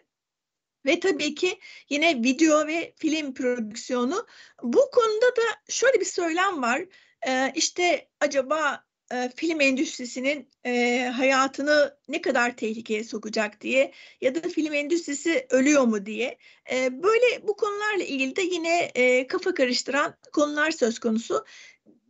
Ve tabii ki yine video ve film prodüksiyonu. Bu konuda da şöyle bir söylem var e, işte acaba e, film endüstrisinin e, hayatını ne kadar tehlikeye sokacak diye ya da film endüstrisi ölüyor mu diye e, böyle bu konularla ilgili de yine e, kafa karıştıran konular söz konusu.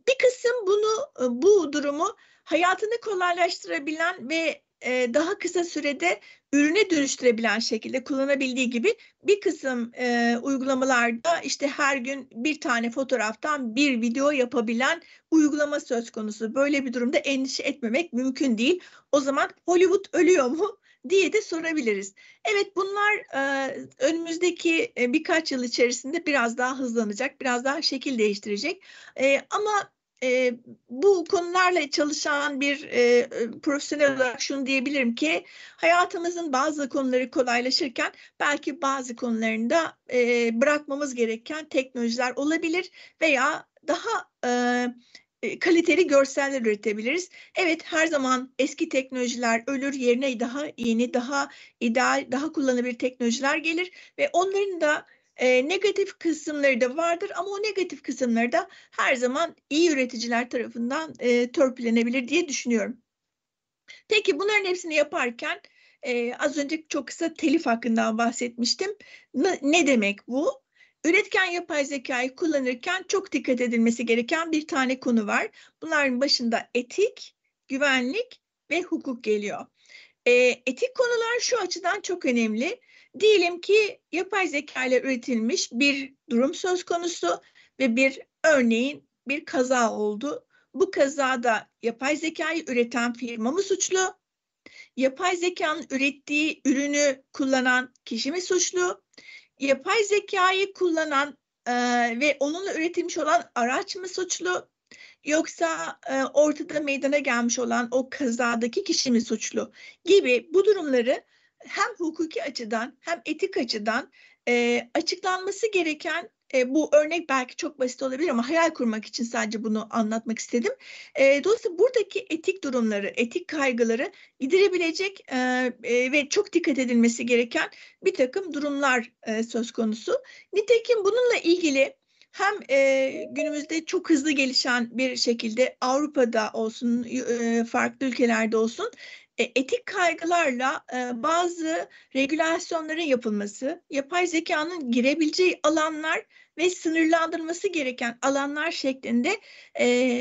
Bir kısım bunu e, bu durumu hayatını kolaylaştırabilen ve daha kısa sürede ürüne dönüştürebilen şekilde kullanabildiği gibi bir kısım e, uygulamalarda işte her gün bir tane fotoğraftan bir video yapabilen uygulama söz konusu. Böyle bir durumda endişe etmemek mümkün değil. O zaman Hollywood ölüyor mu? diye de sorabiliriz. Evet bunlar e, önümüzdeki e, birkaç yıl içerisinde biraz daha hızlanacak, biraz daha şekil değiştirecek. E, ama e, bu konularla çalışan bir e, e, profesyonel olarak şunu diyebilirim ki hayatımızın bazı konuları kolaylaşırken belki bazı konularında e, bırakmamız gereken teknolojiler olabilir veya daha e, e, kaliteli görseller üretebiliriz. Evet her zaman eski teknolojiler ölür yerine daha yeni, daha ideal, daha kullanılabilir teknolojiler gelir ve onların da e, negatif kısımları da vardır ama o negatif kısımları da her zaman iyi üreticiler tarafından e, törpülenebilir diye düşünüyorum. Peki bunların hepsini yaparken e, az önce çok kısa telif hakkında bahsetmiştim. Ne, ne demek bu? Üretken yapay zekayı kullanırken çok dikkat edilmesi gereken bir tane konu var. Bunların başında etik, güvenlik ve hukuk geliyor. E, etik konular şu açıdan çok önemli. Diyelim ki yapay zeka ile üretilmiş bir durum söz konusu ve bir örneğin bir kaza oldu. Bu kazada yapay zekayı üreten firma mı suçlu? Yapay zekanın ürettiği ürünü kullanan kişi mi suçlu? Yapay zekayı kullanan e, ve onunla üretilmiş olan araç mı suçlu? Yoksa e, ortada meydana gelmiş olan o kazadaki kişi mi suçlu? Gibi bu durumları hem hukuki açıdan hem etik açıdan e, açıklanması gereken e, bu örnek belki çok basit olabilir ama hayal kurmak için sadece bunu anlatmak istedim. E, dolayısıyla buradaki etik durumları, etik kaygıları gidirebilecek e, e, ve çok dikkat edilmesi gereken bir takım durumlar e, söz konusu. Nitekim bununla ilgili hem e, günümüzde çok hızlı gelişen bir şekilde Avrupa'da olsun, e, farklı ülkelerde olsun e, etik kaygılarla e, bazı regülasyonların yapılması, yapay zekanın girebileceği alanlar ve sınırlandırılması gereken alanlar şeklinde e,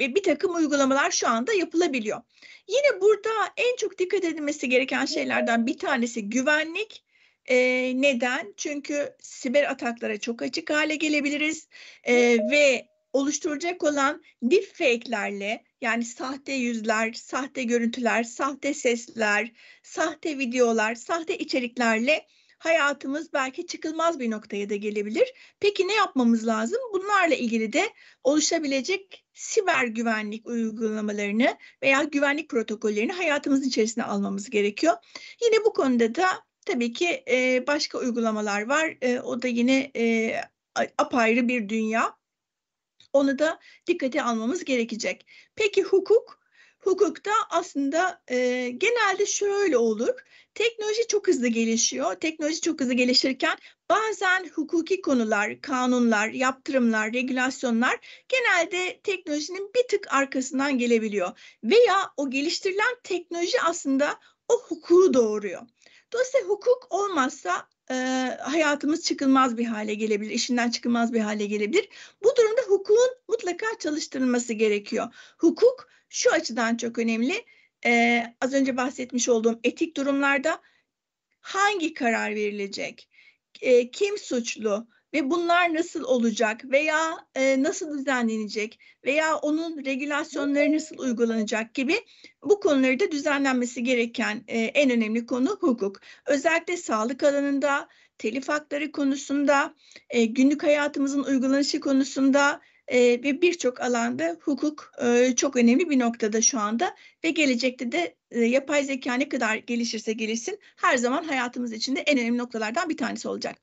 bir takım uygulamalar şu anda yapılabiliyor. Yine burada en çok dikkat edilmesi gereken şeylerden bir tanesi güvenlik. E, neden? Çünkü siber ataklara çok açık hale gelebiliriz e, ve oluşturacak olan deepfake'lerle yani sahte yüzler, sahte görüntüler, sahte sesler, sahte videolar, sahte içeriklerle hayatımız belki çıkılmaz bir noktaya da gelebilir. Peki ne yapmamız lazım? Bunlarla ilgili de oluşabilecek siber güvenlik uygulamalarını veya güvenlik protokollerini hayatımızın içerisine almamız gerekiyor. Yine bu konuda da tabii ki başka uygulamalar var. o da yine e, apayrı bir dünya. Onu da dikkate almamız gerekecek. Peki hukuk? Hukukta aslında e, genelde şöyle olur. Teknoloji çok hızlı gelişiyor. Teknoloji çok hızlı gelişirken bazen hukuki konular, kanunlar, yaptırımlar, regülasyonlar genelde teknolojinin bir tık arkasından gelebiliyor. Veya o geliştirilen teknoloji aslında o hukuku doğuruyor. Dolayısıyla hukuk olmazsa e, hayatımız çıkılmaz bir hale gelebilir, işinden çıkılmaz bir hale gelebilir. Bu durumda hukukun mutlaka çalıştırılması gerekiyor. Hukuk şu açıdan çok önemli. E, az önce bahsetmiş olduğum etik durumlarda hangi karar verilecek? E, kim suçlu? ve bunlar nasıl olacak veya e, nasıl düzenlenecek veya onun regülasyonları nasıl uygulanacak gibi bu konuları da düzenlenmesi gereken e, en önemli konu hukuk. Özellikle sağlık alanında, telif hakları konusunda, e, günlük hayatımızın uygulanışı konusunda ee, ve birçok alanda hukuk e, çok önemli bir noktada şu anda ve gelecekte de e, yapay zeka ne kadar gelişirse gelişsin her zaman hayatımız içinde en önemli noktalardan bir tanesi olacak.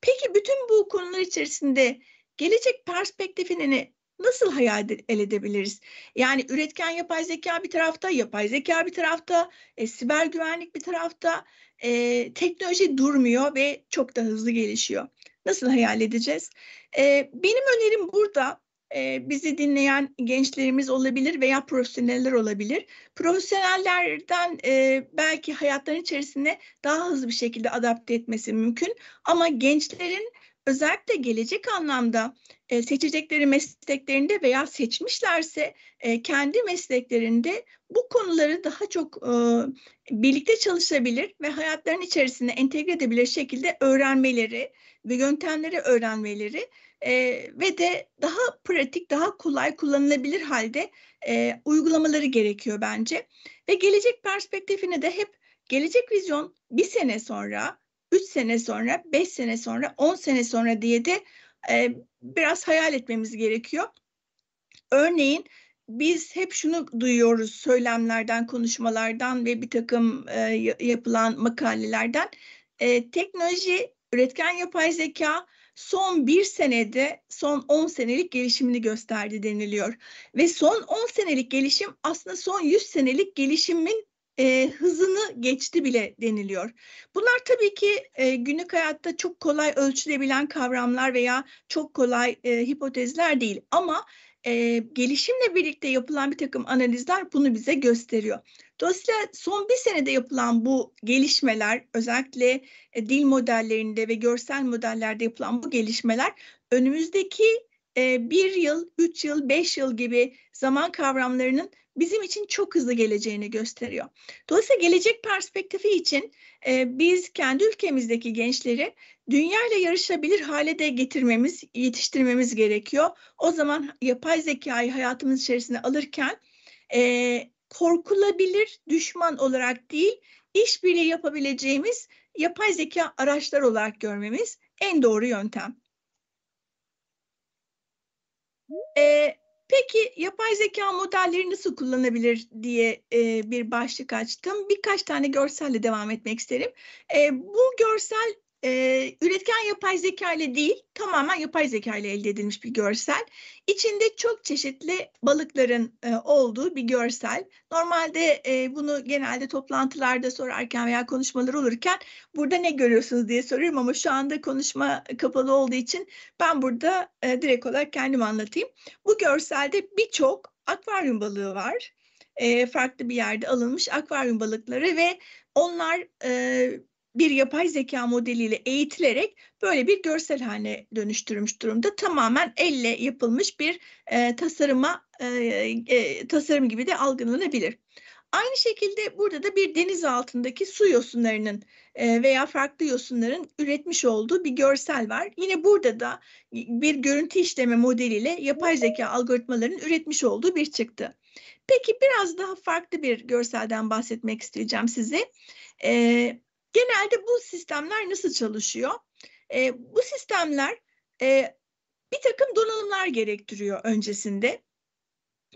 Peki bütün bu konular içerisinde gelecek perspektifini nasıl hayal edebiliriz? Yani üretken yapay zeka bir tarafta, yapay zeka bir tarafta, e, siber güvenlik bir tarafta, e, teknoloji durmuyor ve çok da hızlı gelişiyor. Nasıl hayal edeceğiz? E, benim önerim burada e, bizi dinleyen gençlerimiz olabilir veya profesyoneller olabilir. Profesyonellerden e, belki hayatların içerisinde daha hızlı bir şekilde adapte etmesi mümkün. Ama gençlerin özellikle gelecek anlamda e, seçecekleri mesleklerinde veya seçmişlerse e, kendi mesleklerinde bu konuları daha çok e, birlikte çalışabilir ve hayatların içerisinde entegre edebilir şekilde öğrenmeleri ve yöntemleri öğrenmeleri e, ve de daha pratik, daha kolay kullanılabilir halde e, uygulamaları gerekiyor bence. Ve gelecek perspektifini de hep gelecek vizyon bir sene sonra, üç sene sonra, beş sene sonra, on sene sonra diye de e, biraz hayal etmemiz gerekiyor. Örneğin biz hep şunu duyuyoruz söylemlerden, konuşmalardan ve bir takım e, yapılan makalelerden. E, teknoloji, üretken yapay zeka son bir senede son 10 senelik gelişimini gösterdi deniliyor. Ve son 10 senelik gelişim aslında son 100 senelik gelişimin e, hızını geçti bile deniliyor. Bunlar tabii ki e, günlük hayatta çok kolay ölçülebilen kavramlar veya çok kolay e, hipotezler değil ama e, gelişimle birlikte yapılan bir takım analizler bunu bize gösteriyor. Dolayısıyla son bir senede yapılan bu gelişmeler özellikle e, dil modellerinde ve görsel modellerde yapılan bu gelişmeler önümüzdeki e, bir yıl, üç yıl, beş yıl gibi zaman kavramlarının bizim için çok hızlı geleceğini gösteriyor. Dolayısıyla gelecek perspektifi için e, biz kendi ülkemizdeki gençleri dünya ile yarışabilir hale de getirmemiz, yetiştirmemiz gerekiyor. O zaman yapay zekayı hayatımız içerisinde alırken e, korkulabilir düşman olarak değil, işbirliği yapabileceğimiz yapay zeka araçlar olarak görmemiz en doğru yöntem. E, Peki yapay zeka modelleri nasıl kullanabilir diye e, bir başlık açtım. Birkaç tane görselle devam etmek isterim. E, bu görsel e, üretken yapay zeka ile değil tamamen yapay zeka ile elde edilmiş bir görsel. İçinde çok çeşitli balıkların e, olduğu bir görsel. Normalde e, bunu genelde toplantılarda sorarken veya konuşmalar olurken burada ne görüyorsunuz diye soruyorum ama şu anda konuşma kapalı olduğu için ben burada e, direkt olarak kendim anlatayım. Bu görselde birçok akvaryum balığı var. E, farklı bir yerde alınmış akvaryum balıkları ve onlar e, bir yapay zeka modeliyle eğitilerek böyle bir görsel haline dönüştürmüş durumda. Tamamen elle yapılmış bir e, tasarıma e, e, tasarım gibi de algılanabilir. Aynı şekilde burada da bir deniz altındaki su yosunlarının e, veya farklı yosunların üretmiş olduğu bir görsel var. Yine burada da bir görüntü işleme modeliyle yapay zeka algoritmalarının üretmiş olduğu bir çıktı. Peki biraz daha farklı bir görselden bahsetmek isteyeceğim size. Ee, Genelde bu sistemler nasıl çalışıyor? E, bu sistemler e, bir takım donanımlar gerektiriyor öncesinde.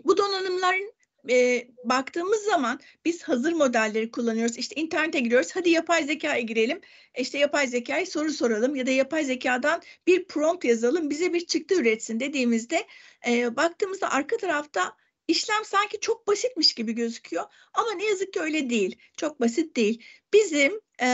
Bu donanımların e, baktığımız zaman biz hazır modelleri kullanıyoruz. İşte internete giriyoruz. Hadi yapay zekaya girelim. İşte yapay zekaya soru soralım ya da yapay zekadan bir prompt yazalım. Bize bir çıktı üretsin dediğimizde e, baktığımızda arka tarafta işlem sanki çok basitmiş gibi gözüküyor ama ne yazık ki öyle değil. Çok basit değil. Bizim e,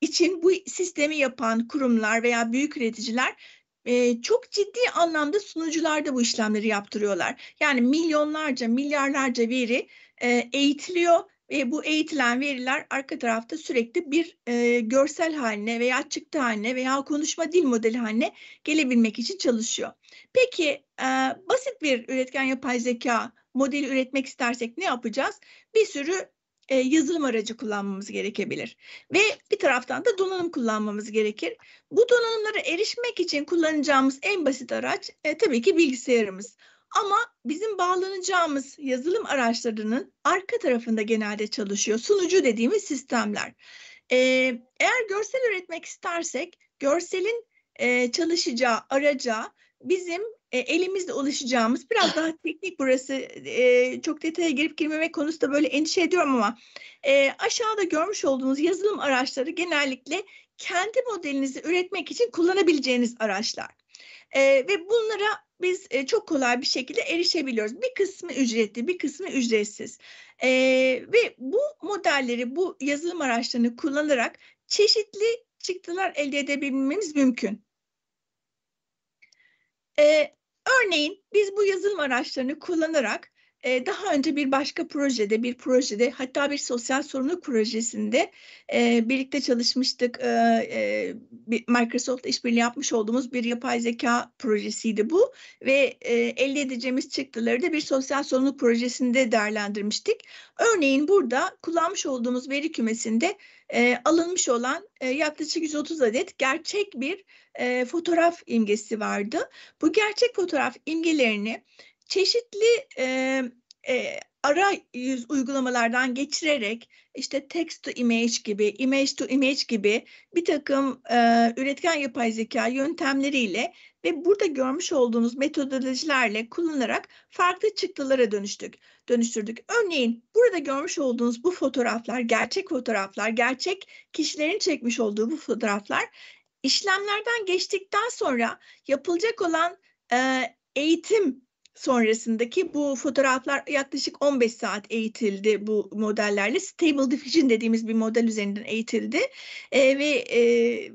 için bu sistemi yapan kurumlar veya büyük üreticiler e, çok ciddi anlamda sunucularda bu işlemleri yaptırıyorlar. Yani milyonlarca, milyarlarca veri e, eğitiliyor ve bu eğitilen veriler arka tarafta sürekli bir e, görsel haline veya çıktı haline veya konuşma dil modeli haline gelebilmek için çalışıyor. Peki e, basit bir üretken yapay zeka modeli üretmek istersek ne yapacağız? Bir sürü e, yazılım aracı kullanmamız gerekebilir. Ve bir taraftan da donanım kullanmamız gerekir. Bu donanımlara erişmek için kullanacağımız en basit araç e, tabii ki bilgisayarımız. Ama bizim bağlanacağımız yazılım araçlarının arka tarafında genelde çalışıyor. Sunucu dediğimiz sistemler. Ee, eğer görsel üretmek istersek görselin e, çalışacağı araca bizim e, elimizle ulaşacağımız biraz daha teknik burası e, çok detaya girip girmemek konusunda böyle endişe ediyorum ama e, aşağıda görmüş olduğunuz yazılım araçları genellikle kendi modelinizi üretmek için kullanabileceğiniz araçlar. E, ve bunlara biz e, çok kolay bir şekilde erişebiliyoruz. Bir kısmı ücretli, bir kısmı ücretsiz. E, ve bu modelleri, bu yazılım araçlarını kullanarak çeşitli çıktılar elde edebilmemiz mümkün. E, örneğin biz bu yazılım araçlarını kullanarak daha önce bir başka projede, bir projede hatta bir sosyal sorumluluk projesinde e, birlikte çalışmıştık. E, e, Microsoft işbirliği yapmış olduğumuz bir yapay zeka projesiydi bu ve e, elde edeceğimiz çıktıları da bir sosyal sorumluluk projesinde değerlendirmiştik. Örneğin burada kullanmış olduğumuz veri kümesinde e, alınmış olan e, yaklaşık 130 adet gerçek bir e, fotoğraf imgesi vardı. Bu gerçek fotoğraf imgelerini çeşitli e, e, arayüz uygulamalardan geçirerek işte text to image gibi, image to image gibi bir takım e, üretken yapay zeka yöntemleriyle ve burada görmüş olduğunuz metodolojilerle kullanarak farklı çıktılara dönüştük, dönüştürdük. Örneğin burada görmüş olduğunuz bu fotoğraflar, gerçek fotoğraflar, gerçek kişilerin çekmiş olduğu bu fotoğraflar işlemlerden geçtikten sonra yapılacak olan e, eğitim sonrasındaki bu fotoğraflar yaklaşık 15 saat eğitildi bu modellerle. Stable Diffusion dediğimiz bir model üzerinden eğitildi. E, ve e,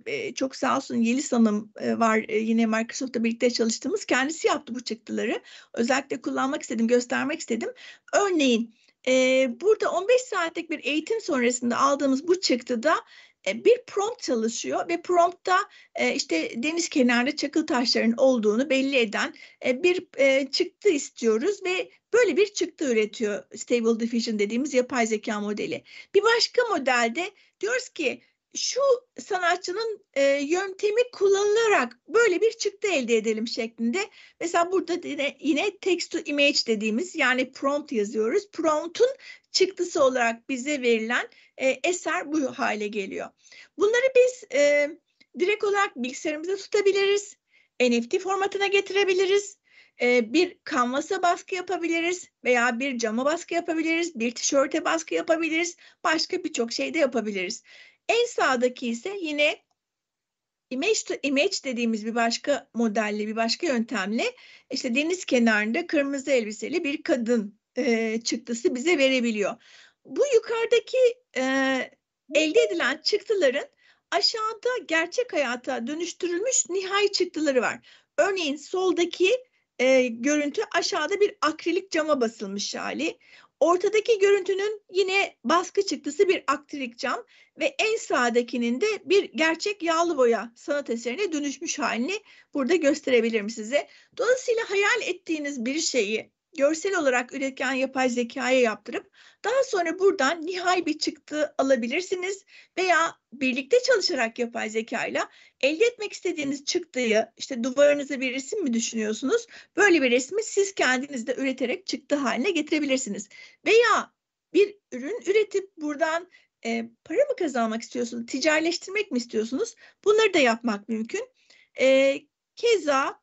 e çok sağ olsun Yeliz Hanım e, var e, yine Microsoft'ta birlikte çalıştığımız kendisi yaptı bu çıktıları. Özellikle kullanmak istedim, göstermek istedim. Örneğin e, burada 15 saatlik bir eğitim sonrasında aldığımız bu çıktıda e, bir prompt çalışıyor ve promptta e, işte deniz kenarında çakıl taşlarının olduğunu belli eden e, bir çıktı istiyoruz ve böyle bir çıktı üretiyor Stable Diffusion dediğimiz yapay zeka modeli. Bir başka modelde diyoruz ki şu sanatçının yöntemi kullanılarak böyle bir çıktı elde edelim şeklinde. Mesela burada yine, yine text to image dediğimiz yani prompt yazıyoruz. Prompt'un çıktısı olarak bize verilen e, eser bu hale geliyor. Bunları biz e, direkt olarak bilgisayarımızda tutabiliriz. NFT formatına getirebiliriz. E, bir kanvasa baskı yapabiliriz veya bir cama baskı yapabiliriz. Bir tişörte baskı yapabiliriz. Başka birçok şey de yapabiliriz. En sağdaki ise yine image to image dediğimiz bir başka modelle, bir başka yöntemle işte deniz kenarında kırmızı elbiseli bir kadın e, çıktısı bize verebiliyor. Bu yukarıdaki e, elde edilen çıktıların aşağıda gerçek hayata dönüştürülmüş nihai çıktıları var. Örneğin soldaki e, görüntü aşağıda bir akrilik cama basılmış hali. Ortadaki görüntünün yine baskı çıktısı bir akrilik cam ve en sağdakinin de bir gerçek yağlı boya sanat eserine dönüşmüş halini burada gösterebilirim size. Dolayısıyla hayal ettiğiniz bir şeyi görsel olarak üretken yapay zekaya yaptırıp daha sonra buradan nihai bir çıktı alabilirsiniz veya birlikte çalışarak yapay zekayla elde etmek istediğiniz çıktıyı işte duvarınıza bir resim mi düşünüyorsunuz? Böyle bir resmi siz kendiniz de üreterek çıktı haline getirebilirsiniz. Veya bir ürün üretip buradan e, para mı kazanmak istiyorsunuz? Ticaretleştirmek mi istiyorsunuz? Bunları da yapmak mümkün. E, keza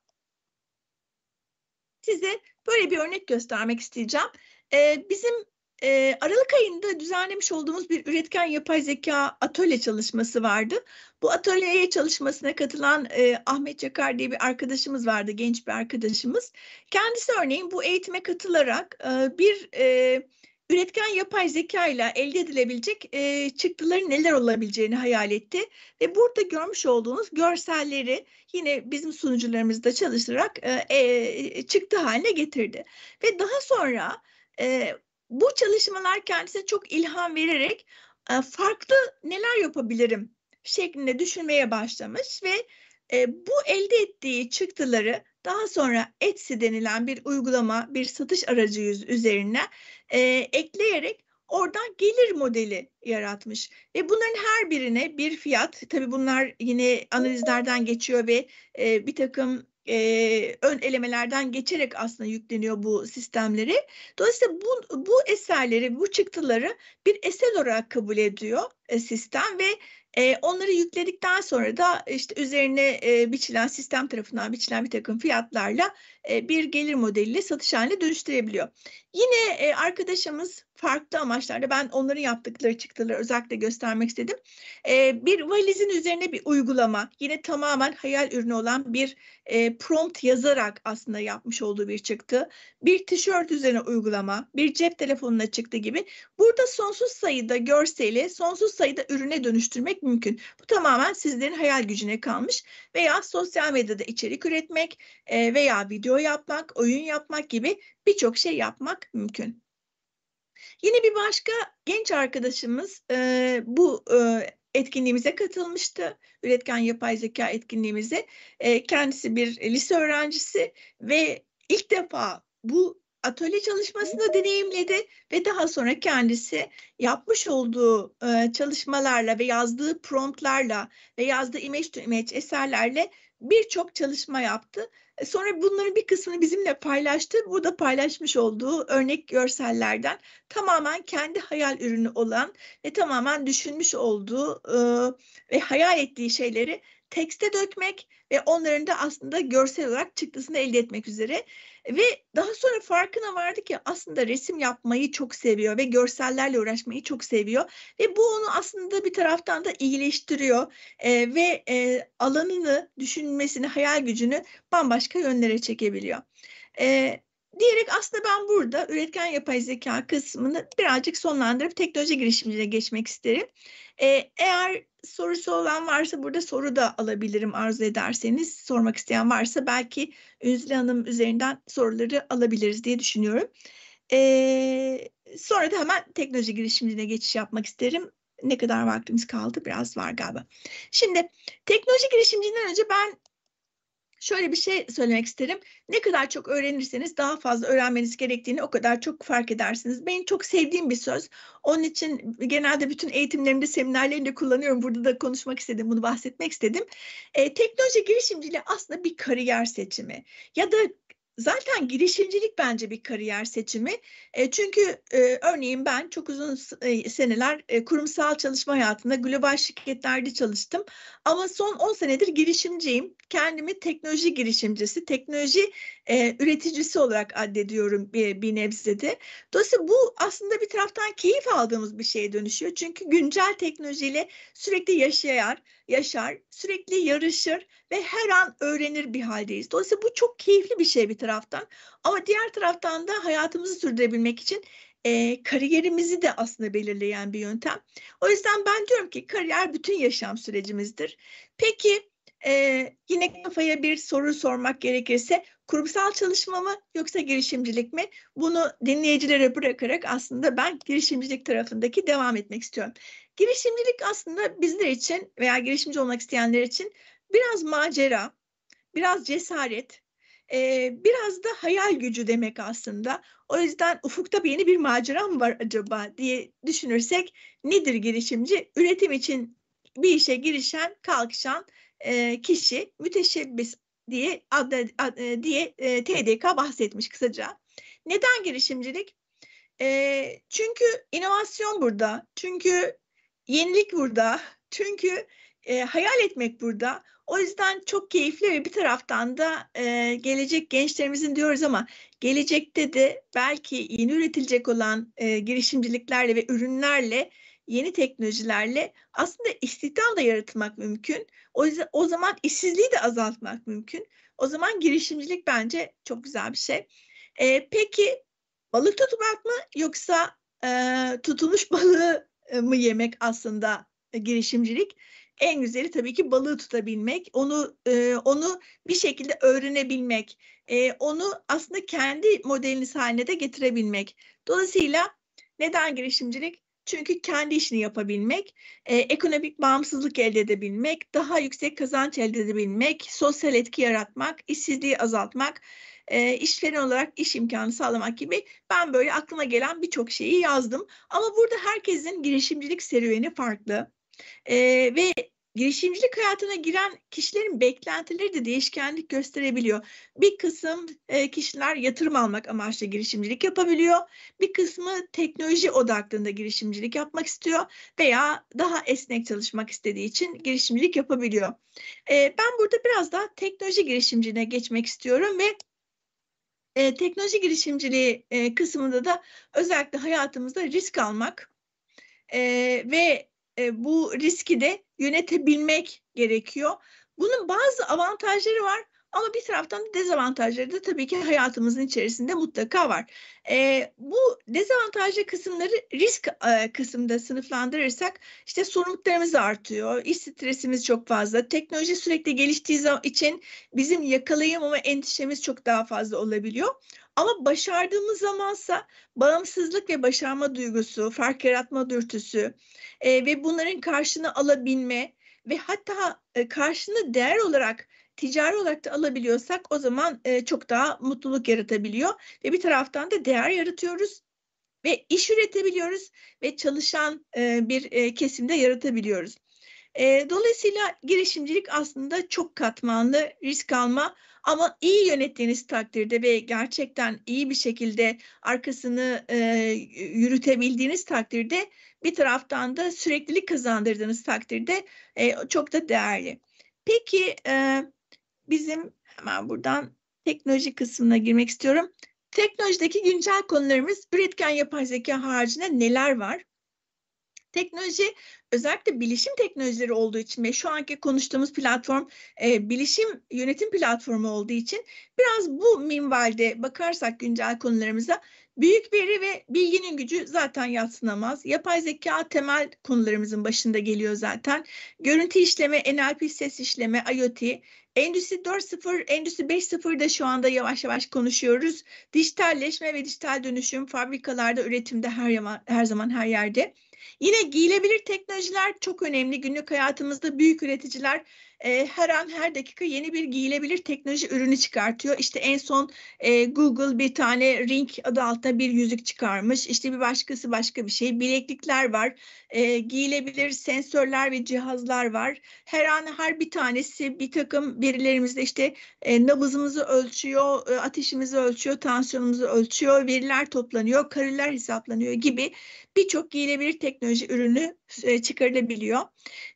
size Böyle bir örnek göstermek isteyeceğim. E, bizim e, Aralık ayında düzenlemiş olduğumuz bir üretken yapay zeka atölye çalışması vardı. Bu atölyeye çalışmasına katılan e, Ahmet Çakar diye bir arkadaşımız vardı, genç bir arkadaşımız. Kendisi örneğin bu eğitime katılarak e, bir... E, Üretken yapay zeka ile elde edilebilecek e, çıktıların neler olabileceğini hayal etti ve burada görmüş olduğunuz görselleri yine bizim sunucularımızda çalıştırarak e, e, e, çıktı haline getirdi ve daha sonra e, bu çalışmalar kendisine çok ilham vererek e, farklı neler yapabilirim şeklinde düşünmeye başlamış ve e, bu elde ettiği çıktıları daha sonra Etsy denilen bir uygulama, bir satış aracı yüz üzerine e, ekleyerek oradan gelir modeli yaratmış. Ve bunların her birine bir fiyat, tabii bunlar yine analizlerden geçiyor ve e, bir takım e, ön elemelerden geçerek aslında yükleniyor bu sistemleri. Dolayısıyla bu, bu eserleri, bu çıktıları bir eser olarak kabul ediyor e, sistem ve e, onları yükledikten sonra da işte üzerine e, biçilen sistem tarafından biçilen bir takım fiyatlarla e, bir gelir modeliyle satış haline dönüştürebiliyor. Yine e, arkadaşımız farklı amaçlarda ben onların yaptıkları çıktıları özellikle göstermek istedim. E, bir valizin üzerine bir uygulama yine tamamen hayal ürünü olan bir e, prompt yazarak aslında yapmış olduğu bir çıktı. Bir tişört üzerine uygulama, bir cep telefonuna çıktı gibi. Burada sonsuz sayıda görseli sonsuz sayıda ürüne dönüştürmek mümkün. Bu tamamen sizlerin hayal gücüne kalmış veya sosyal medyada içerik üretmek veya video video yapmak, oyun yapmak gibi birçok şey yapmak mümkün. Yine bir başka genç arkadaşımız e, bu e, etkinliğimize katılmıştı. Üretken yapay zeka etkinliğimize. E, kendisi bir lise öğrencisi ve ilk defa bu atölye çalışmasını deneyimledi ve daha sonra kendisi yapmış olduğu e, çalışmalarla ve yazdığı promptlarla ve yazdığı image to image eserlerle birçok çalışma yaptı Sonra bunların bir kısmını bizimle paylaştı. Burada paylaşmış olduğu örnek görsellerden tamamen kendi hayal ürünü olan ve tamamen düşünmüş olduğu e, ve hayal ettiği şeyleri tekste dökmek ve onların da aslında görsel olarak çıktısını elde etmek üzere ve daha sonra farkına vardı ki aslında resim yapmayı çok seviyor ve görsellerle uğraşmayı çok seviyor ve bu onu aslında bir taraftan da iyileştiriyor e, ve e, alanını düşünmesini hayal gücünü bambaşka yönlere çekebiliyor. E, diyerek aslında ben burada üretken yapay zeka kısmını birazcık sonlandırıp teknoloji girişimciliğe geçmek isterim. Ee, eğer sorusu olan varsa burada soru da alabilirim arzu ederseniz. Sormak isteyen varsa belki Ünzile Hanım üzerinden soruları alabiliriz diye düşünüyorum. Ee, sonra da hemen teknoloji girişimciliğine geçiş yapmak isterim. Ne kadar vaktimiz kaldı? Biraz var galiba. Şimdi teknoloji girişimciliğinden önce ben şöyle bir şey söylemek isterim. Ne kadar çok öğrenirseniz daha fazla öğrenmeniz gerektiğini o kadar çok fark edersiniz. Benim çok sevdiğim bir söz. Onun için genelde bütün eğitimlerimde, seminerlerimde kullanıyorum. Burada da konuşmak istedim, bunu bahsetmek istedim. E, teknoloji girişimciliği aslında bir kariyer seçimi. Ya da Zaten girişimcilik bence bir kariyer seçimi. E, çünkü e, örneğin ben çok uzun e, seneler e, kurumsal çalışma hayatında global şirketlerde çalıştım. Ama son 10 senedir girişimciyim. Kendimi teknoloji girişimcisi, teknoloji e, üreticisi olarak addediyorum bir, bir de Dolayısıyla bu aslında bir taraftan keyif aldığımız bir şeye dönüşüyor. Çünkü güncel teknolojiyle sürekli yaşayar, yaşar, sürekli yarışır ve her an öğrenir bir haldeyiz. Dolayısıyla bu çok keyifli bir şey bir taraftan. Ama diğer taraftan da hayatımızı sürdürebilmek için e, kariyerimizi de aslında belirleyen bir yöntem. O yüzden ben diyorum ki kariyer bütün yaşam sürecimizdir. Peki e, yine kafaya bir soru sormak gerekirse kurumsal çalışma mı yoksa girişimcilik mi? Bunu dinleyicilere bırakarak aslında ben girişimcilik tarafındaki devam etmek istiyorum. Girişimcilik aslında bizler için veya girişimci olmak isteyenler için biraz macera, biraz cesaret, e, biraz da hayal gücü demek aslında. O yüzden ufukta bir yeni bir macera mı var acaba diye düşünürsek nedir girişimci? Üretim için bir işe girişen, kalkışan e, kişi müteşebbis diye ad, ad, e, diye e, TDK bahsetmiş kısaca. Neden girişimcilik? E, çünkü inovasyon burada, çünkü yenilik burada, çünkü e, hayal etmek burada. O yüzden çok keyifli ve bir taraftan da e, gelecek gençlerimizin diyoruz ama gelecekte de belki yeni üretilecek olan e, girişimciliklerle ve ürünlerle yeni teknolojilerle aslında istihdam da yaratmak mümkün. O, o zaman işsizliği de azaltmak mümkün. O zaman girişimcilik bence çok güzel bir şey. E, peki balık tutmak mı yoksa e, tutulmuş balığı mı yemek aslında e, girişimcilik? En güzeli tabii ki balığı tutabilmek, onu e, onu bir şekilde öğrenebilmek, e, onu aslında kendi modeliniz haline de getirebilmek. Dolayısıyla neden girişimcilik? Çünkü kendi işini yapabilmek, e, ekonomik bağımsızlık elde edebilmek, daha yüksek kazanç elde edebilmek, sosyal etki yaratmak, işsizliği azaltmak, e, işveren olarak iş imkanı sağlamak gibi ben böyle aklıma gelen birçok şeyi yazdım. Ama burada herkesin girişimcilik serüveni farklı. Ee, ve girişimcilik hayatına giren kişilerin beklentileri de değişkenlik gösterebiliyor. Bir kısım e, kişiler yatırım almak amaçlı girişimcilik yapabiliyor. Bir kısmı teknoloji odaklığında girişimcilik yapmak istiyor veya daha esnek çalışmak istediği için girişimcilik yapabiliyor. E, ben burada biraz daha teknoloji girişimciliğine geçmek istiyorum ve e, teknoloji girişimciliği kısmında da özellikle hayatımızda risk almak e, ve e, bu riski de yönetebilmek gerekiyor. Bunun bazı avantajları var ama bir taraftan da dezavantajları da tabii ki hayatımızın içerisinde mutlaka var. E, bu dezavantajlı kısımları risk e, kısımda sınıflandırırsak işte sorumluluklarımız artıyor, iş stresimiz çok fazla, teknoloji sürekli geliştiği için bizim yakalayamama endişemiz çok daha fazla olabiliyor. Ama başardığımız zamansa bağımsızlık ve başarma duygusu, fark yaratma dürtüsü e, ve bunların karşını alabilme ve hatta e, karşını değer olarak ticari olarak da alabiliyorsak o zaman e, çok daha mutluluk yaratabiliyor ve bir taraftan da değer yaratıyoruz ve iş üretebiliyoruz ve çalışan e, bir e, kesimde yaratabiliyoruz. E, dolayısıyla girişimcilik aslında çok katmanlı risk alma ama iyi yönettiğiniz takdirde ve gerçekten iyi bir şekilde arkasını e, yürütebildiğiniz takdirde bir taraftan da süreklilik kazandırdığınız takdirde e, çok da değerli. Peki e, bizim hemen buradan teknoloji kısmına girmek istiyorum. Teknolojideki güncel konularımız üretken yapay zeka haricinde neler var? Teknoloji özellikle bilişim teknolojileri olduğu için ve şu anki konuştuğumuz platform e, bilişim yönetim platformu olduğu için biraz bu minvalde bakarsak güncel konularımıza büyük veri ve bilginin gücü zaten yatsınamaz. Yapay zeka temel konularımızın başında geliyor zaten. Görüntü işleme, NLP ses işleme, IoT, Endüstri 4.0, Endüstri 5.0'da şu anda yavaş yavaş konuşuyoruz. Dijitalleşme ve dijital dönüşüm fabrikalarda, üretimde her zaman her, zaman, her yerde. Yine giyilebilir teknolojiler çok önemli. Günlük hayatımızda büyük üreticiler e, her an her dakika yeni bir giyilebilir teknoloji ürünü çıkartıyor. İşte en son e, Google bir tane Ring adı altında bir yüzük çıkarmış. İşte bir başkası başka bir şey. Bileklikler var. E, giyilebilir sensörler ve cihazlar var. Her an her bir tanesi bir takım verilerimizde işte e, nabızımızı ölçüyor, e, ateşimizi ölçüyor, tansiyonumuzu ölçüyor, veriler toplanıyor, kariler hesaplanıyor gibi birçok giyilebilir teknoloji ürünü e, çıkarılabiliyor.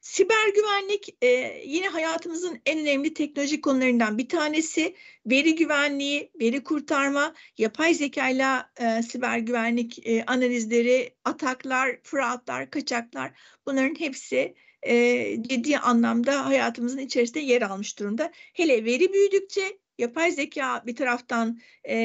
Siber güvenlik e, yine hayatımızın en önemli teknoloji konularından bir tanesi. Veri güvenliği, veri kurtarma, yapay zekayla e, siber güvenlik e, analizleri, ataklar, fraudlar, kaçaklar bunların hepsi ciddi anlamda hayatımızın içerisinde yer almış durumda. Hele veri büyüdükçe yapay zeka bir taraftan e,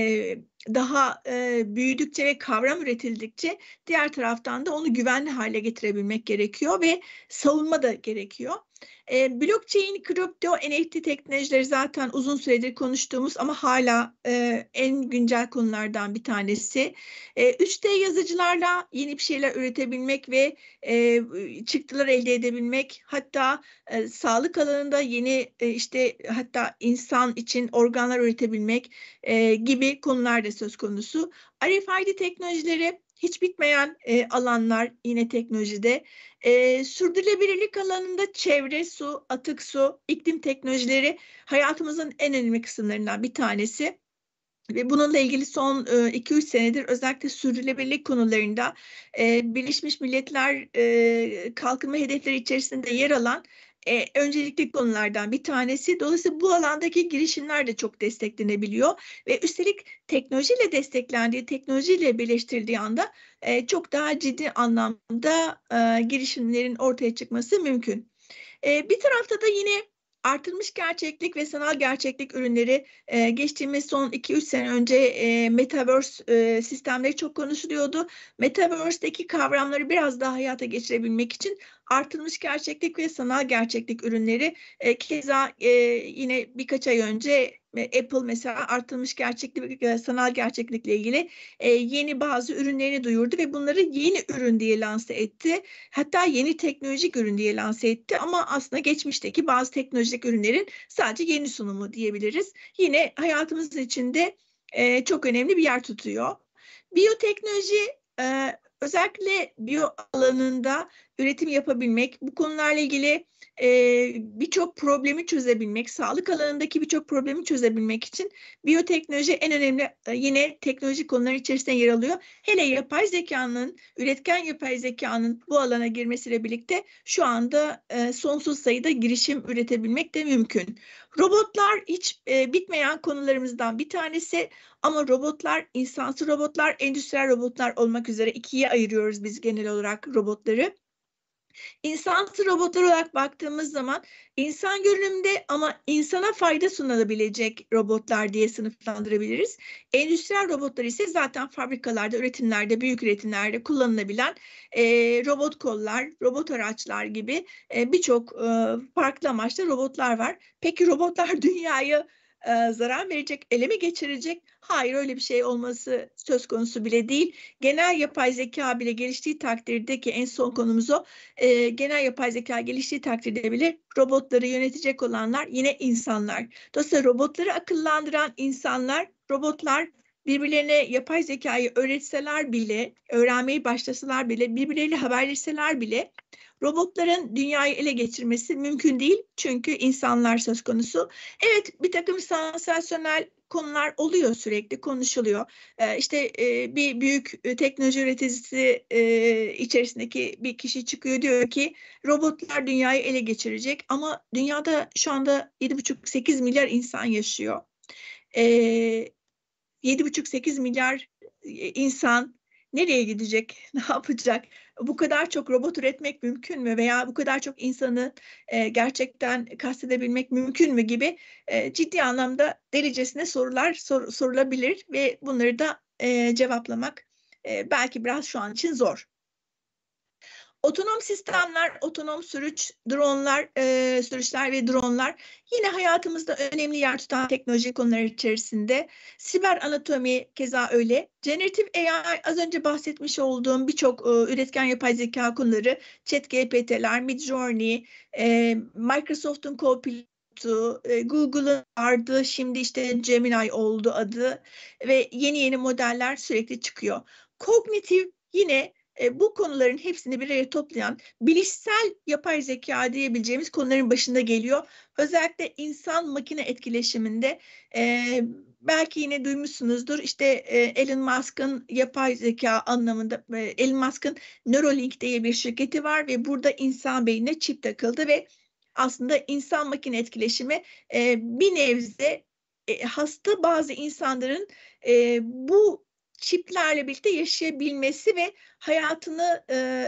daha e, büyüdükçe ve kavram üretildikçe diğer taraftan da onu güvenli hale getirebilmek gerekiyor ve savunma da gerekiyor. E, blockchain, kripto, NFT teknolojileri zaten uzun süredir konuştuğumuz ama hala e, en güncel konulardan bir tanesi. E, 3D yazıcılarla yeni bir şeyler üretebilmek ve e, çıktılar elde edebilmek hatta e, sağlık alanında yeni e, işte hatta insan için organlar üretebilmek e, gibi konular da söz konusu. RFID teknolojileri hiç bitmeyen e, alanlar yine teknolojide. E, sürdürülebilirlik alanında çevre, su, atık su, iklim teknolojileri hayatımızın en önemli kısımlarından bir tanesi. Ve bununla ilgili son 2-3 e, senedir özellikle sürdürülebilirlik konularında e, Birleşmiş Milletler e, kalkınma hedefleri içerisinde yer alan e, öncelikli konulardan bir tanesi. Dolayısıyla bu alandaki girişimler de çok desteklenebiliyor ve üstelik teknolojiyle desteklendiği, teknolojiyle birleştirildiği anda e, çok daha ciddi anlamda e, girişimlerin ortaya çıkması mümkün. E, bir tarafta da yine artırmış gerçeklik ve sanal gerçeklik ürünleri e, geçtiğimiz son 2-3 sene önce e, Metaverse e, sistemleri çok konuşuluyordu. Metaverse'deki kavramları biraz daha hayata geçirebilmek için artılmış gerçeklik ve sanal gerçeklik ürünleri e, keza e, yine birkaç ay önce e, Apple mesela artılmış gerçeklik ve sanal gerçeklikle ilgili e, yeni bazı ürünlerini duyurdu ve bunları yeni ürün diye lanse etti. Hatta yeni teknolojik ürün diye lanse etti ama aslında geçmişteki bazı teknolojik ürünlerin sadece yeni sunumu diyebiliriz. Yine hayatımızın içinde e, çok önemli bir yer tutuyor. Biyoteknoloji e, özellikle biyo alanında üretim yapabilmek, bu konularla ilgili e, birçok problemi çözebilmek, sağlık alanındaki birçok problemi çözebilmek için biyoteknoloji en önemli e, yine teknoloji konuları içerisinde yer alıyor. Hele yapay zekanın, üretken yapay zekanın bu alana girmesiyle birlikte şu anda e, sonsuz sayıda girişim üretebilmek de mümkün. Robotlar hiç e, bitmeyen konularımızdan bir tanesi ama robotlar, insansı robotlar, endüstriyel robotlar olmak üzere ikiye ayırıyoruz biz genel olarak robotları. İnsansı robotlar olarak baktığımız zaman insan görünümde ama insana fayda sunulabilecek robotlar diye sınıflandırabiliriz. Endüstriyel robotlar ise zaten fabrikalarda, üretimlerde, büyük üretimlerde kullanılabilen e, robot kollar, robot araçlar gibi e, birçok e, farklı amaçlı robotlar var. Peki robotlar dünyayı e, zarar verecek, ele geçirecek? Hayır öyle bir şey olması söz konusu bile değil. Genel yapay zeka bile geliştiği takdirde ki en son konumuz o. E, genel yapay zeka geliştiği takdirde bile robotları yönetecek olanlar yine insanlar. Dolayısıyla robotları akıllandıran insanlar, robotlar birbirlerine yapay zekayı öğretseler bile, öğrenmeyi başlasalar bile, birbirleriyle haberleşseler bile Robotların dünyayı ele geçirmesi mümkün değil çünkü insanlar söz konusu. Evet bir takım sansasyonel konular oluyor sürekli konuşuluyor. Ee, işte e, bir büyük e, teknoloji üreticisi e, içerisindeki bir kişi çıkıyor diyor ki robotlar dünyayı ele geçirecek ama dünyada şu anda 7,5-8 milyar insan yaşıyor. Ee, e, 7,5-8 milyar insan nereye gidecek, ne yapacak? Bu kadar çok robot üretmek mümkün mü veya bu kadar çok insanı e, gerçekten kastedebilmek mümkün mü gibi e, ciddi anlamda delicesine sorular sor, sorulabilir ve bunları da e, cevaplamak e, belki biraz şu an için zor. Otonom sistemler, otonom sürüç, dronlar, e, sürüşler ve dronlar yine hayatımızda önemli yer tutan teknoloji konuları içerisinde. Siber anatomi keza öyle. Generatif AI az önce bahsetmiş olduğum birçok e, üretken yapay zeka konuları, ChatGPT'ler, Midjourney, e, Microsoft'un Copilot, yoktu. E, Google'ın vardı şimdi işte Gemini oldu adı ve yeni yeni modeller sürekli çıkıyor. Kognitif yine e, bu konuların hepsini bir araya toplayan bilişsel yapay zeka diyebileceğimiz konuların başında geliyor. Özellikle insan makine etkileşiminde e, belki yine duymuşsunuzdur işte e, Elon Musk'ın yapay zeka anlamında e, Elon Musk'ın Neuralink diye bir şirketi var ve burada insan beynine çip takıldı ve aslında insan makine etkileşimi e, bir nevi e, hasta bazı insanların e, bu çiplerle birlikte yaşayabilmesi ve hayatını e,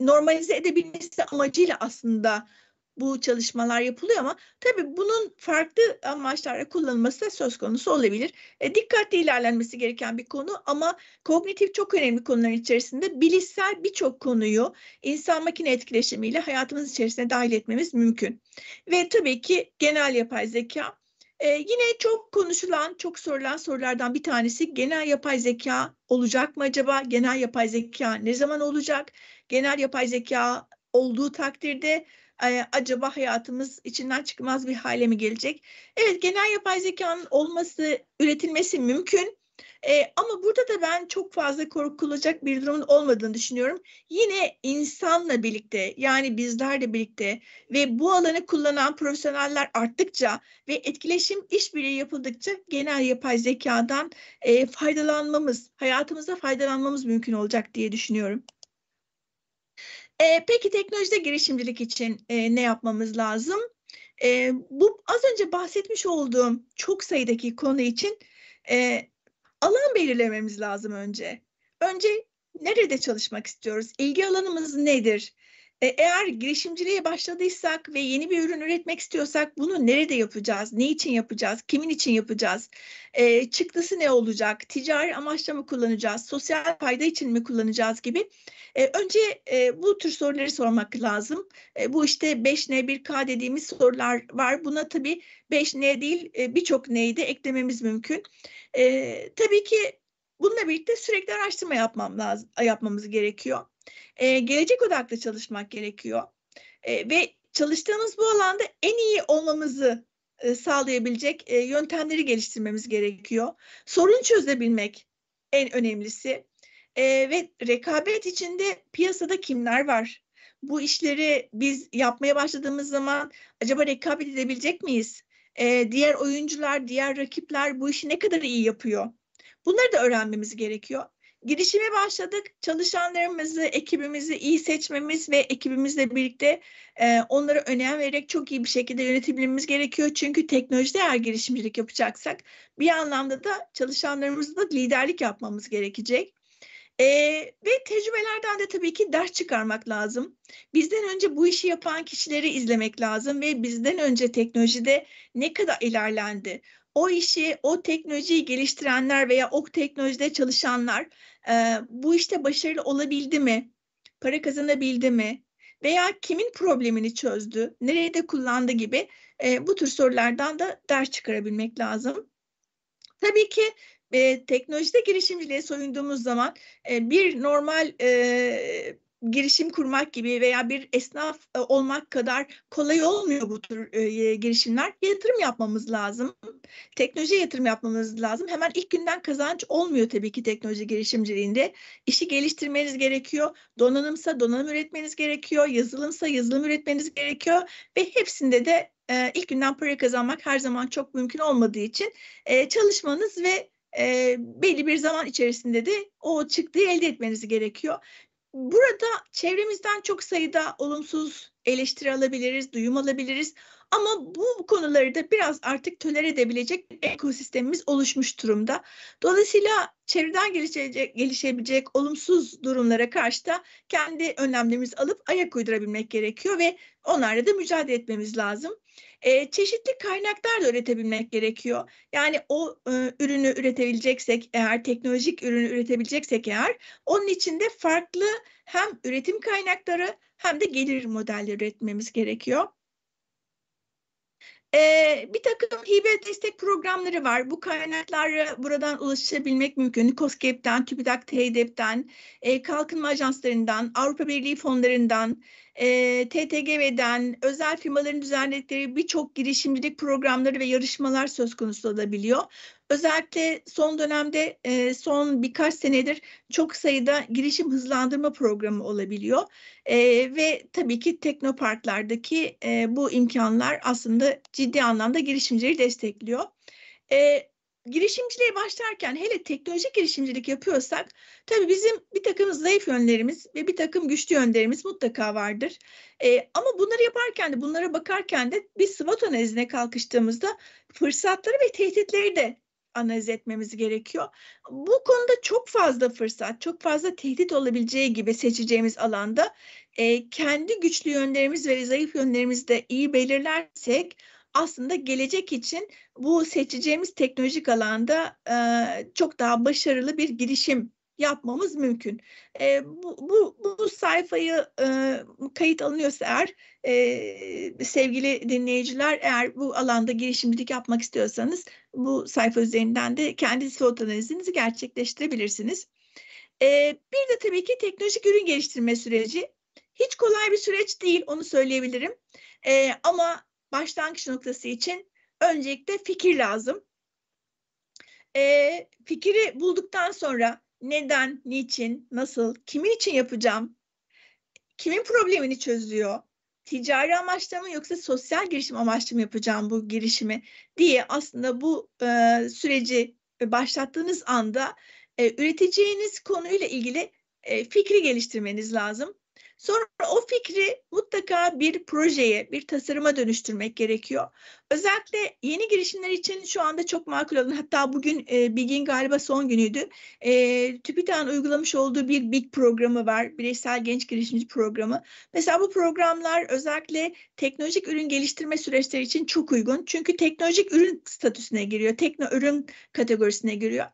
normalize edebilmesi amacıyla aslında bu çalışmalar yapılıyor ama tabii bunun farklı amaçlarla kullanılması da söz konusu olabilir. E, dikkatli ilerlenmesi gereken bir konu ama kognitif çok önemli konuların içerisinde bilişsel birçok konuyu insan makine etkileşimiyle hayatımız içerisine dahil etmemiz mümkün. Ve tabii ki genel yapay zeka ee, yine çok konuşulan, çok sorulan sorulardan bir tanesi genel yapay zeka olacak mı acaba? Genel yapay zeka ne zaman olacak? Genel yapay zeka olduğu takdirde e, acaba hayatımız içinden çıkmaz bir hale mi gelecek? Evet, genel yapay zekanın olması, üretilmesi mümkün. E, ama burada da ben çok fazla korkulacak bir durumun olmadığını düşünüyorum. Yine insanla birlikte yani bizlerle birlikte ve bu alanı kullanan profesyoneller arttıkça ve etkileşim işbirliği yapıldıkça genel yapay zekadan e, faydalanmamız, hayatımızda faydalanmamız mümkün olacak diye düşünüyorum. E, peki teknolojide girişimcilik için e, ne yapmamız lazım? E, bu az önce bahsetmiş olduğum çok sayıdaki konu için e, alan belirlememiz lazım önce. Önce nerede çalışmak istiyoruz? İlgi alanımız nedir? E, eğer girişimciliğe başladıysak ve yeni bir ürün üretmek istiyorsak bunu nerede yapacağız, ne için yapacağız, kimin için yapacağız, e, çıktısı ne olacak, ticari amaçla mı kullanacağız, sosyal fayda için mi kullanacağız gibi. E, önce e, bu tür soruları sormak lazım. E, bu işte 5N 1K dediğimiz sorular var. Buna tabii 5N değil e, birçok N'yi de eklememiz mümkün. E, tabii ki bununla birlikte sürekli araştırma yapmam lazım, yapmamız gerekiyor e, gelecek odaklı çalışmak gerekiyor. E, ve çalıştığımız bu alanda en iyi olmamızı e, sağlayabilecek e, yöntemleri geliştirmemiz gerekiyor. Sorun çözebilmek en önemlisi. E, ve rekabet içinde piyasada kimler var? Bu işleri biz yapmaya başladığımız zaman acaba rekabet edebilecek miyiz? E, diğer oyuncular, diğer rakipler bu işi ne kadar iyi yapıyor? Bunları da öğrenmemiz gerekiyor girişime başladık. Çalışanlarımızı, ekibimizi iyi seçmemiz ve ekibimizle birlikte e, onlara önem vererek çok iyi bir şekilde yönetebilmemiz gerekiyor. Çünkü teknolojide eğer girişimcilik yapacaksak bir anlamda da çalışanlarımızla da liderlik yapmamız gerekecek. E, ve tecrübelerden de tabii ki ders çıkarmak lazım. Bizden önce bu işi yapan kişileri izlemek lazım ve bizden önce teknolojide ne kadar ilerlendi? o işi, o teknolojiyi geliştirenler veya o teknolojide çalışanlar e, bu işte başarılı olabildi mi? Para kazanabildi mi? Veya kimin problemini çözdü? nerede kullandı gibi e, bu tür sorulardan da ders çıkarabilmek lazım. Tabii ki e, teknolojide girişimciliğe soyunduğumuz zaman e, bir normal e, girişim kurmak gibi veya bir esnaf e, olmak kadar kolay olmuyor bu tür e, girişimler. Yatırım yapmamız lazım. teknoloji yatırım yapmamız lazım. Hemen ilk günden kazanç olmuyor tabii ki teknoloji girişimciliğinde. İşi geliştirmeniz gerekiyor. Donanımsa donanım üretmeniz gerekiyor. Yazılımsa yazılım üretmeniz gerekiyor. Ve hepsinde de e, ilk günden para kazanmak her zaman çok mümkün olmadığı için çalışmanız ve e, belli bir zaman içerisinde de o çıktığı elde etmeniz gerekiyor. Burada çevremizden çok sayıda olumsuz eleştiri alabiliriz, duyum alabiliriz. Ama bu konuları da biraz artık töler edebilecek ekosistemimiz oluşmuş durumda. Dolayısıyla çevreden gelişecek, gelişebilecek olumsuz durumlara karşı da kendi önlemlerimizi alıp ayak uydurabilmek gerekiyor ve onlarla da mücadele etmemiz lazım. E, çeşitli kaynaklar da üretebilmek gerekiyor. Yani o e, ürünü üretebileceksek eğer teknolojik ürünü üretebileceksek eğer onun içinde farklı hem üretim kaynakları hem de gelir modelleri üretmemiz gerekiyor. Ee, bir takım hibe destek programları var. Bu kaynaklara buradan ulaşabilmek mümkün. COSGAP'ten, TÜBİTAK, TEDEP'ten, e, Kalkınma Ajanslarından, Avrupa Birliği fonlarından, e, TTGV'den, özel firmaların düzenledikleri birçok girişimcilik programları ve yarışmalar söz konusu olabiliyor. Özellikle son dönemde e, son birkaç senedir çok sayıda girişim hızlandırma programı olabiliyor. E, ve tabii ki teknoparklardaki e, bu imkanlar aslında ciddi anlamda girişimcileri destekliyor. E, girişimciliğe başlarken hele teknolojik girişimcilik yapıyorsak tabii bizim bir takım zayıf yönlerimiz ve bir takım güçlü yönlerimiz mutlaka vardır. Ee, ama bunları yaparken de bunlara bakarken de bir SWOT analizine kalkıştığımızda fırsatları ve tehditleri de analiz etmemiz gerekiyor. Bu konuda çok fazla fırsat, çok fazla tehdit olabileceği gibi seçeceğimiz alanda e, kendi güçlü yönlerimiz ve zayıf yönlerimizi de iyi belirlersek aslında gelecek için bu seçeceğimiz teknolojik alanda e, çok daha başarılı bir girişim yapmamız mümkün. E, bu, bu, bu sayfayı e, kayıt alınıyorsa eğer e, sevgili dinleyiciler eğer bu alanda girişimcilik yapmak istiyorsanız bu sayfa üzerinden de kendi SWOT analizinizi gerçekleştirebilirsiniz. E, bir de tabii ki teknolojik ürün geliştirme süreci hiç kolay bir süreç değil onu söyleyebilirim. E, ama başlangıç noktası için öncelikle fikir lazım. E, fikri bulduktan sonra neden, niçin, nasıl, kimin için yapacağım? Kimin problemini çözüyor? Ticari amaçlı mı yoksa sosyal girişim amaçlı mı yapacağım bu girişimi diye aslında bu e, süreci e, başlattığınız anda e, üreteceğiniz konuyla ilgili e, fikri geliştirmeniz lazım. Sonra o fikri mutlaka bir projeye, bir tasarıma dönüştürmek gerekiyor. Özellikle yeni girişimler için şu anda çok makul olan hatta bugün e, BİG'in galiba son günüydü. E, TÜBİTAK'ın uygulamış olduğu bir big programı var. Bireysel Genç Girişimci Programı. Mesela bu programlar özellikle teknolojik ürün geliştirme süreçleri için çok uygun. Çünkü teknolojik ürün statüsüne giriyor. Tekno ürün kategorisine giriyor.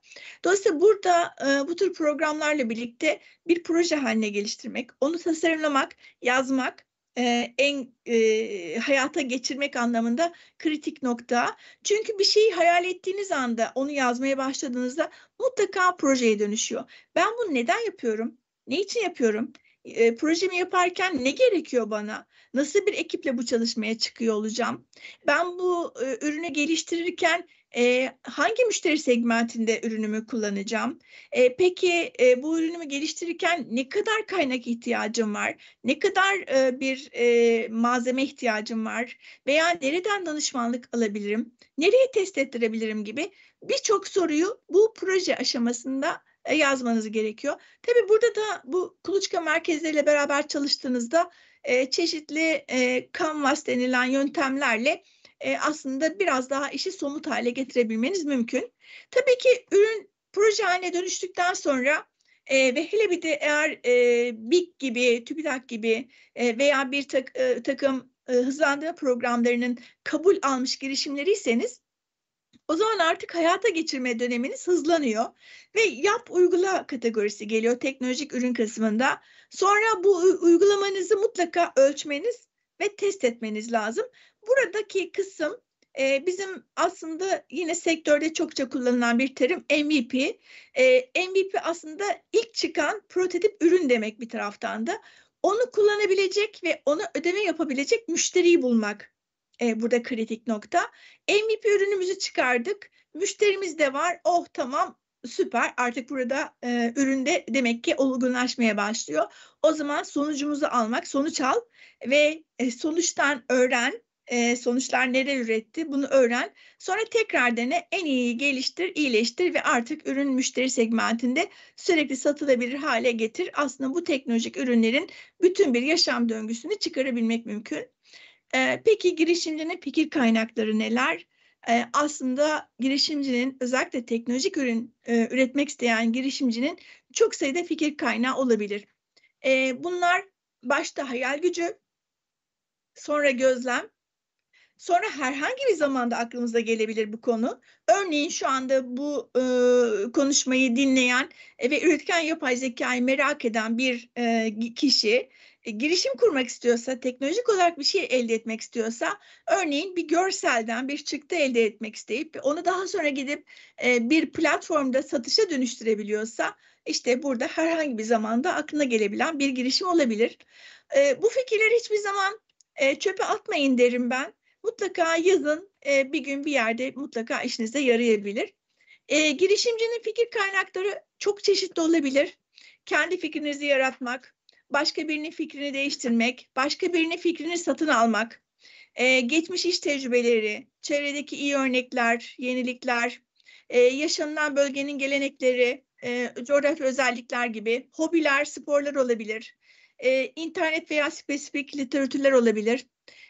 Dolayısıyla burada e, bu tür programlarla birlikte bir proje haline geliştirmek, onu tasarımlamak, yazmak e, en e, hayata geçirmek anlamında kritik nokta. Çünkü bir şeyi hayal ettiğiniz anda onu yazmaya başladığınızda mutlaka projeye dönüşüyor. Ben bunu neden yapıyorum? Ne için yapıyorum? e, projemi yaparken ne gerekiyor bana? Nasıl bir ekiple bu çalışmaya çıkıyor olacağım? Ben bu e, ürünü geliştirirken e, hangi müşteri segmentinde ürünümü kullanacağım? E, peki e, bu ürünümü geliştirirken ne kadar kaynak ihtiyacım var? Ne kadar e, bir e, malzeme ihtiyacım var? Veya nereden danışmanlık alabilirim? Nereye test ettirebilirim gibi birçok soruyu bu proje aşamasında e, yazmanız gerekiyor. Tabii burada da bu kuluçka merkezleriyle beraber çalıştığınızda e, çeşitli e, canvas denilen yöntemlerle e, aslında biraz daha işi somut hale getirebilmeniz mümkün. Tabii ki ürün proje haline dönüştükten sonra e, ve hele bir de eğer e, BİK gibi, TÜBİTAK gibi e, veya bir tak, e, takım e, hızlandırma programlarının kabul almış girişimleriyseniz o zaman artık hayata geçirme döneminiz hızlanıyor ve yap uygula kategorisi geliyor teknolojik ürün kısmında. Sonra bu uygulamanızı mutlaka ölçmeniz ve test etmeniz lazım buradaki kısım e, bizim aslında yine sektörde çokça kullanılan bir terim MVP. E, MVP aslında ilk çıkan prototip ürün demek bir taraftan da. Onu kullanabilecek ve ona ödeme yapabilecek müşteriyi bulmak e, burada kritik nokta. MVP ürünümüzü çıkardık. Müşterimiz de var. Oh tamam süper artık burada e, üründe demek ki olgunlaşmaya başlıyor. O zaman sonucumuzu almak, sonuç al ve e, sonuçtan öğren e, sonuçlar neler üretti bunu öğren. Sonra tekrar dene en iyiyi geliştir, iyileştir ve artık ürün müşteri segmentinde sürekli satılabilir hale getir. Aslında bu teknolojik ürünlerin bütün bir yaşam döngüsünü çıkarabilmek mümkün. E, peki girişimcinin fikir kaynakları neler? E, aslında girişimcinin özellikle teknolojik ürün e, üretmek isteyen girişimcinin çok sayıda fikir kaynağı olabilir. E, bunlar başta hayal gücü, sonra gözlem, Sonra herhangi bir zamanda aklımıza gelebilir bu konu. Örneğin şu anda bu e, konuşmayı dinleyen e, ve üretken yapay zekayı merak eden bir e, kişi e, girişim kurmak istiyorsa, teknolojik olarak bir şey elde etmek istiyorsa, örneğin bir görselden bir çıktı elde etmek isteyip onu daha sonra gidip e, bir platformda satışa dönüştürebiliyorsa, işte burada herhangi bir zamanda aklına gelebilen bir girişim olabilir. E, bu fikirleri hiçbir zaman e, çöpe atmayın derim ben mutlaka yazın e, bir gün bir yerde mutlaka işinize yarayabilir. E, girişimcinin fikir kaynakları çok çeşitli olabilir. Kendi fikrinizi yaratmak, başka birinin fikrini değiştirmek, başka birinin fikrini satın almak, e, geçmiş iş tecrübeleri, çevredeki iyi örnekler, yenilikler, e, yaşanılan bölgenin gelenekleri, e, coğrafya özellikler gibi hobiler, sporlar olabilir e, internet veya spesifik literatürler olabilir.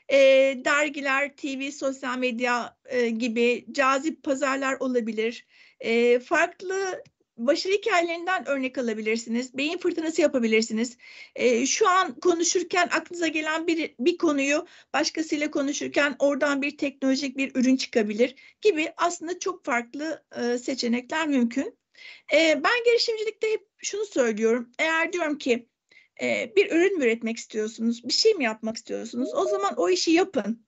E, dergiler, TV, sosyal medya e, gibi cazip pazarlar olabilir. E, farklı başarı hikayelerinden örnek alabilirsiniz. Beyin fırtınası yapabilirsiniz. E, şu an konuşurken aklınıza gelen bir, bir konuyu başkasıyla konuşurken oradan bir teknolojik bir ürün çıkabilir gibi aslında çok farklı e, seçenekler mümkün. E, ben girişimcilikte hep şunu söylüyorum. Eğer diyorum ki e, bir ürün mü üretmek istiyorsunuz? Bir şey mi yapmak istiyorsunuz? O zaman o işi yapın.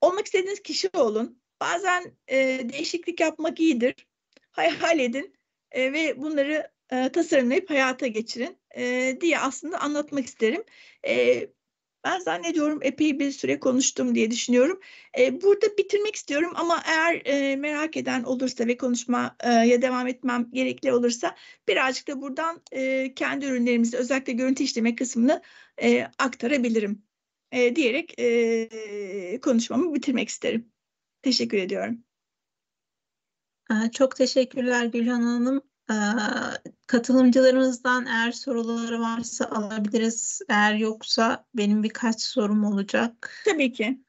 Olmak istediğiniz kişi olun. Bazen e, değişiklik yapmak iyidir. Hayal edin e, ve bunları e, tasarımlayıp hayata geçirin e, diye aslında anlatmak isterim. E, ben zannediyorum epey bir süre konuştum diye düşünüyorum. E, burada bitirmek istiyorum ama eğer e, merak eden olursa ve konuşmaya e, devam etmem gerekli olursa birazcık da buradan e, kendi ürünlerimizi özellikle görüntü işleme kısmını e, aktarabilirim e, diyerek e, konuşmamı bitirmek isterim. Teşekkür ediyorum. Çok teşekkürler Gülhan Hanım katılımcılarımızdan eğer soruları varsa alabiliriz. Eğer yoksa benim birkaç sorum olacak. Tabii ki.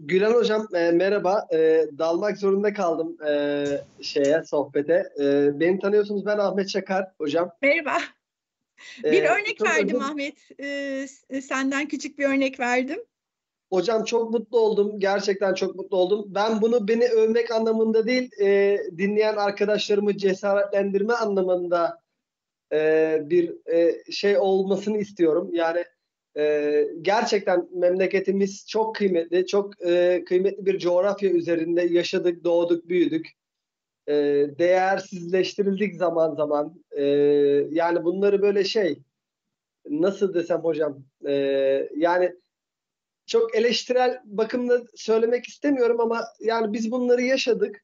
Gülen Hocam e, merhaba. E, dalmak zorunda kaldım e, şeye sohbete. E, beni tanıyorsunuz ben Ahmet Çakar hocam. Merhaba. E, bir e, örnek verdim hocam. Ahmet. E, senden küçük bir örnek verdim. Hocam çok mutlu oldum. Gerçekten çok mutlu oldum. Ben bunu beni övmek anlamında değil, e, dinleyen arkadaşlarımı cesaretlendirme anlamında e, bir e, şey olmasını istiyorum. Yani e, gerçekten memleketimiz çok kıymetli, çok e, kıymetli bir coğrafya üzerinde yaşadık, doğduk, büyüdük. E, değersizleştirildik zaman zaman. E, yani bunları böyle şey, nasıl desem hocam, e, yani çok eleştirel bakımda söylemek istemiyorum ama yani biz bunları yaşadık.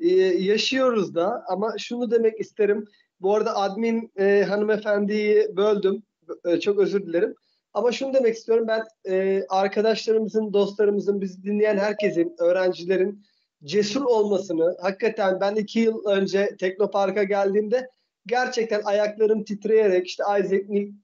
Ee, yaşıyoruz da ama şunu demek isterim. Bu arada admin e, hanımefendiyi böldüm. E, çok özür dilerim. Ama şunu demek istiyorum ben e, arkadaşlarımızın, dostlarımızın, bizi dinleyen herkesin, öğrencilerin cesur olmasını hakikaten ben iki yıl önce Teknopark'a geldiğimde gerçekten ayaklarım titreyerek işte Isaac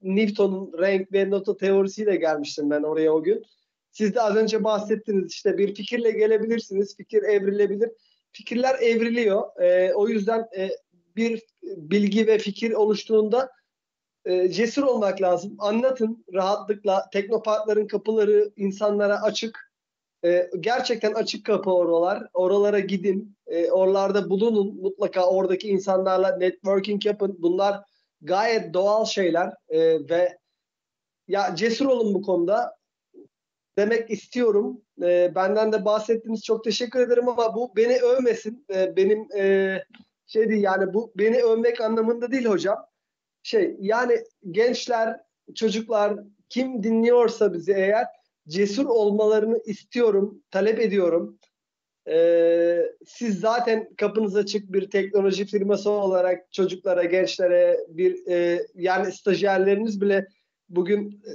Newton'un renk ve nota teorisiyle gelmiştim ben oraya o gün. Siz de az önce bahsettiniz işte bir fikirle gelebilirsiniz, fikir evrilebilir. Fikirler evriliyor. E, o yüzden e, bir bilgi ve fikir oluştuğunda e, cesur olmak lazım. Anlatın rahatlıkla. Teknoparkların kapıları insanlara açık. E, gerçekten açık kapı oralar. Oralara gidin. E, oralarda bulunun. Mutlaka oradaki insanlarla networking yapın. Bunlar gayet doğal şeyler e, ve ya cesur olun bu konuda demek istiyorum. E, benden de bahsettiğiniz çok teşekkür ederim ama bu beni övmesin. E, benim e, şey değil yani bu beni övmek anlamında değil hocam. Şey yani gençler, çocuklar kim dinliyorsa bizi eğer cesur olmalarını istiyorum, talep ediyorum. Ee, siz zaten kapınız açık bir teknoloji firması olarak çocuklara, gençlere bir e, yani stajyerleriniz bile bugün e,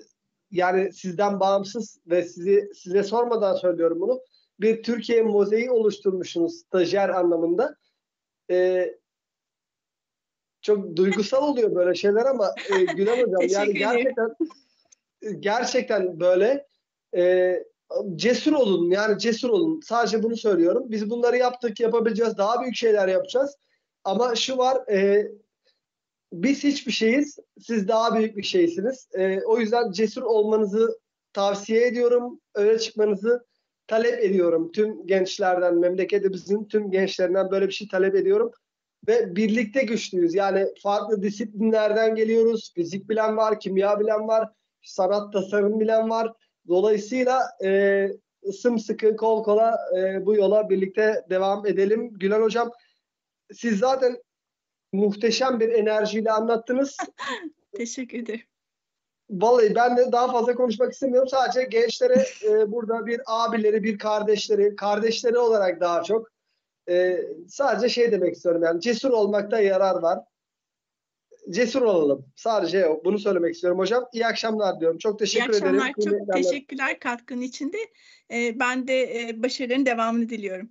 yani sizden bağımsız ve sizi size sormadan söylüyorum bunu. Bir Türkiye mozaiği oluşturmuşsunuz stajyer anlamında. E, çok duygusal oluyor böyle şeyler ama e, Gülen Hocam yani gerçekten e, gerçekten böyle e, cesur olun yani cesur olun. Sadece bunu söylüyorum. Biz bunları yaptık yapabileceğiz. Daha büyük şeyler yapacağız. Ama şu var e, biz hiçbir şeyiz. Siz daha büyük bir şeysiniz. E, o yüzden cesur olmanızı tavsiye ediyorum. Öne çıkmanızı talep ediyorum. Tüm gençlerden, memleketimizin tüm gençlerinden böyle bir şey talep ediyorum. Ve birlikte güçlüyüz. Yani farklı disiplinlerden geliyoruz. Fizik bilen var, kimya bilen var, sanat tasarım bilen var. Dolayısıyla e, sımsıkı kol kola e, bu yola birlikte devam edelim. Gülen Hocam siz zaten muhteşem bir enerjiyle anlattınız. Teşekkür ederim. Vallahi ben de daha fazla konuşmak istemiyorum. Sadece gençlere e, burada bir abileri, bir kardeşleri, kardeşleri olarak daha çok e, sadece şey demek istiyorum yani cesur olmakta yarar var. Cesur olalım. Sadece bunu söylemek istiyorum hocam. İyi akşamlar diyorum. Çok teşekkür ederim. İyi akşamlar. Ederim. Çok Kıymetler. teşekkürler katkın içinde. E, ben de e, başarıların devamını diliyorum.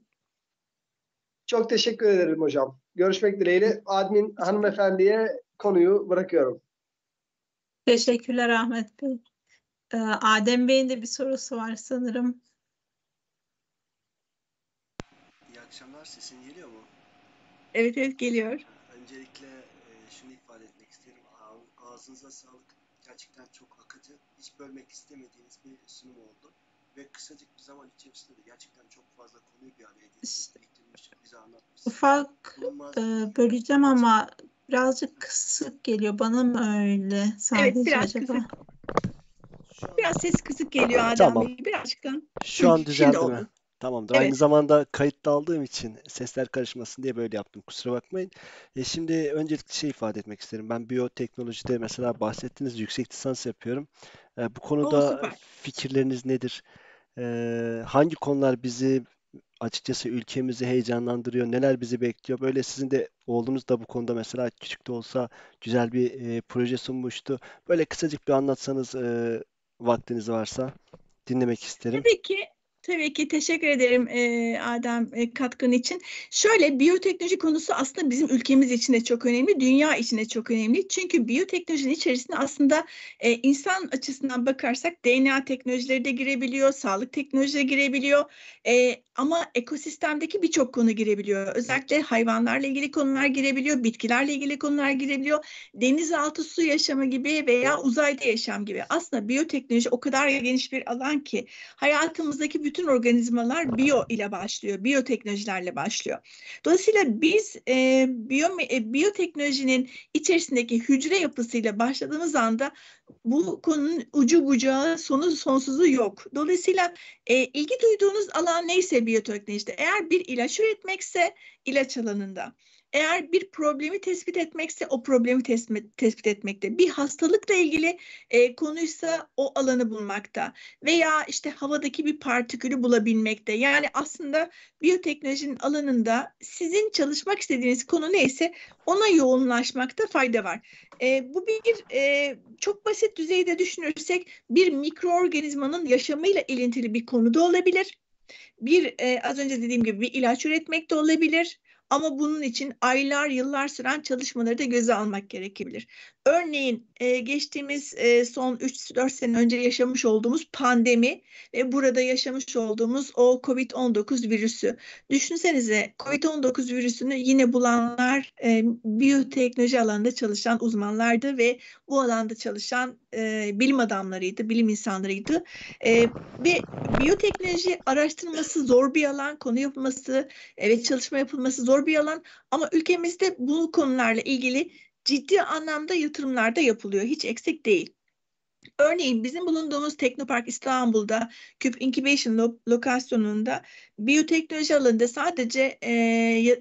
Çok teşekkür ederim hocam. Görüşmek dileğiyle admin hanımefendiye konuyu bırakıyorum. Teşekkürler Ahmet Bey. Ee, Adem Bey'in de bir sorusu var sanırım. İyi akşamlar. Sesin geliyor mu? Evet evet geliyor. Öncelikle e, şunu ifade etmek isterim. Ağzınıza sağlık. Gerçekten çok akıcı. Hiç bölmek istemediğiniz bir sunum oldu. Ve kısacık bir zaman içerisinde de gerçekten çok fazla konuyu bir araya getirdiniz. Ufak e, böleceğim ama birazcık kısık geliyor. Bana mı öyle? Sadece evet biraz acaba? kısık. Biraz ses kısık geliyor Adem Bey. Birazcık Şu an düzeldi mi? Tamamdır. Evet. Aynı zamanda kayıtta aldığım için sesler karışmasın diye böyle yaptım. Kusura bakmayın. E şimdi öncelikle şey ifade etmek isterim. Ben biyoteknolojide mesela bahsettiğiniz yüksek lisans yapıyorum. E, bu konuda o, fikirleriniz nedir? E, hangi konular bizi açıkçası ülkemizi heyecanlandırıyor? Neler bizi bekliyor? Böyle sizin de oğlunuz da bu konuda mesela küçük de olsa güzel bir e, proje sunmuştu. Böyle kısacık bir anlatsanız e, vaktiniz varsa dinlemek isterim. Tabii ki Tabii ki teşekkür ederim e, Adem e, katkın için. Şöyle biyoteknoloji konusu aslında bizim ülkemiz için de çok önemli, dünya için de çok önemli. Çünkü biyoteknolojinin içerisinde aslında e, insan açısından bakarsak DNA teknolojileri de girebiliyor, sağlık teknolojileri girebiliyor. E, ama ekosistemdeki birçok konu girebiliyor. Özellikle hayvanlarla ilgili konular girebiliyor, bitkilerle ilgili konular girebiliyor. Denizaltı su yaşamı gibi veya uzayda yaşam gibi. Aslında biyoteknoloji o kadar geniş bir alan ki hayatımızdaki bütün bütün organizmalar biyo ile başlıyor, biyoteknolojilerle başlıyor. Dolayısıyla biz e, biyo, e, biyoteknolojinin içerisindeki hücre yapısıyla başladığımız anda bu konunun ucu bucağı, sonu sonsuzu yok. Dolayısıyla e, ilgi duyduğunuz alan neyse biyoteknolojide, eğer bir ilaç üretmekse ilaç alanında eğer bir problemi tespit etmekse o problemi tespit, etmekte. Bir hastalıkla ilgili e, konuysa o alanı bulmakta veya işte havadaki bir partikülü bulabilmekte. Yani aslında biyoteknolojinin alanında sizin çalışmak istediğiniz konu neyse ona yoğunlaşmakta fayda var. E, bu bir e, çok basit düzeyde düşünürsek bir mikroorganizmanın yaşamıyla ilintili bir konuda olabilir. Bir e, az önce dediğim gibi bir ilaç üretmek de olabilir ama bunun için aylar, yıllar süren çalışmaları da göze almak gerekebilir. Örneğin e, geçtiğimiz e, son 3-4 sene önce yaşamış olduğumuz pandemi ve burada yaşamış olduğumuz o COVID-19 virüsü. Düşünsenize COVID-19 virüsünü yine bulanlar e, biyoteknoloji alanında çalışan uzmanlardı ve bu alanda çalışan bilim adamlarıydı, bilim insanlarıydı. ve biyoteknoloji araştırması zor bir alan, konu yapılması, evet çalışma yapılması zor bir alan ama ülkemizde bu konularla ilgili ciddi anlamda yatırımlarda yapılıyor. Hiç eksik değil. Örneğin bizim bulunduğumuz Teknopark İstanbul'da Küp Incubation lo lokasyonunda biyoteknoloji alanında sadece e,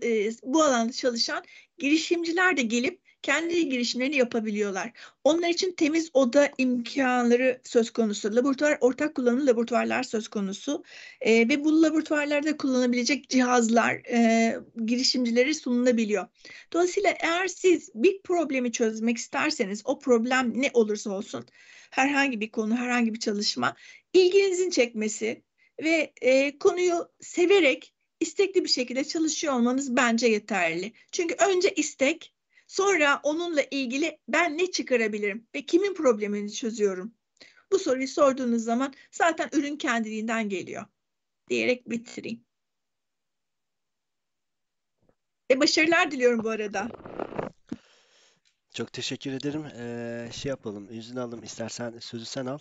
e, bu alanda çalışan girişimciler de gelip kendi girişimlerini yapabiliyorlar. Onlar için temiz oda imkanları söz konusu. Laboratuvar ortak kullanımlı laboratuvarlar söz konusu. E, ve bu laboratuvarlarda kullanabilecek cihazlar e, girişimcilere sunulabiliyor. Dolayısıyla eğer siz bir problemi çözmek isterseniz o problem ne olursa olsun herhangi bir konu, herhangi bir çalışma ilginizin çekmesi ve e, konuyu severek istekli bir şekilde çalışıyor olmanız bence yeterli. Çünkü önce istek, Sonra onunla ilgili ben ne çıkarabilirim ve kimin problemini çözüyorum? Bu soruyu sorduğunuz zaman zaten ürün kendiliğinden geliyor diyerek bitireyim. E başarılar diliyorum bu arada. Çok teşekkür ederim. Ee, şey yapalım, yüzünü alalım. İstersen sözü sen al.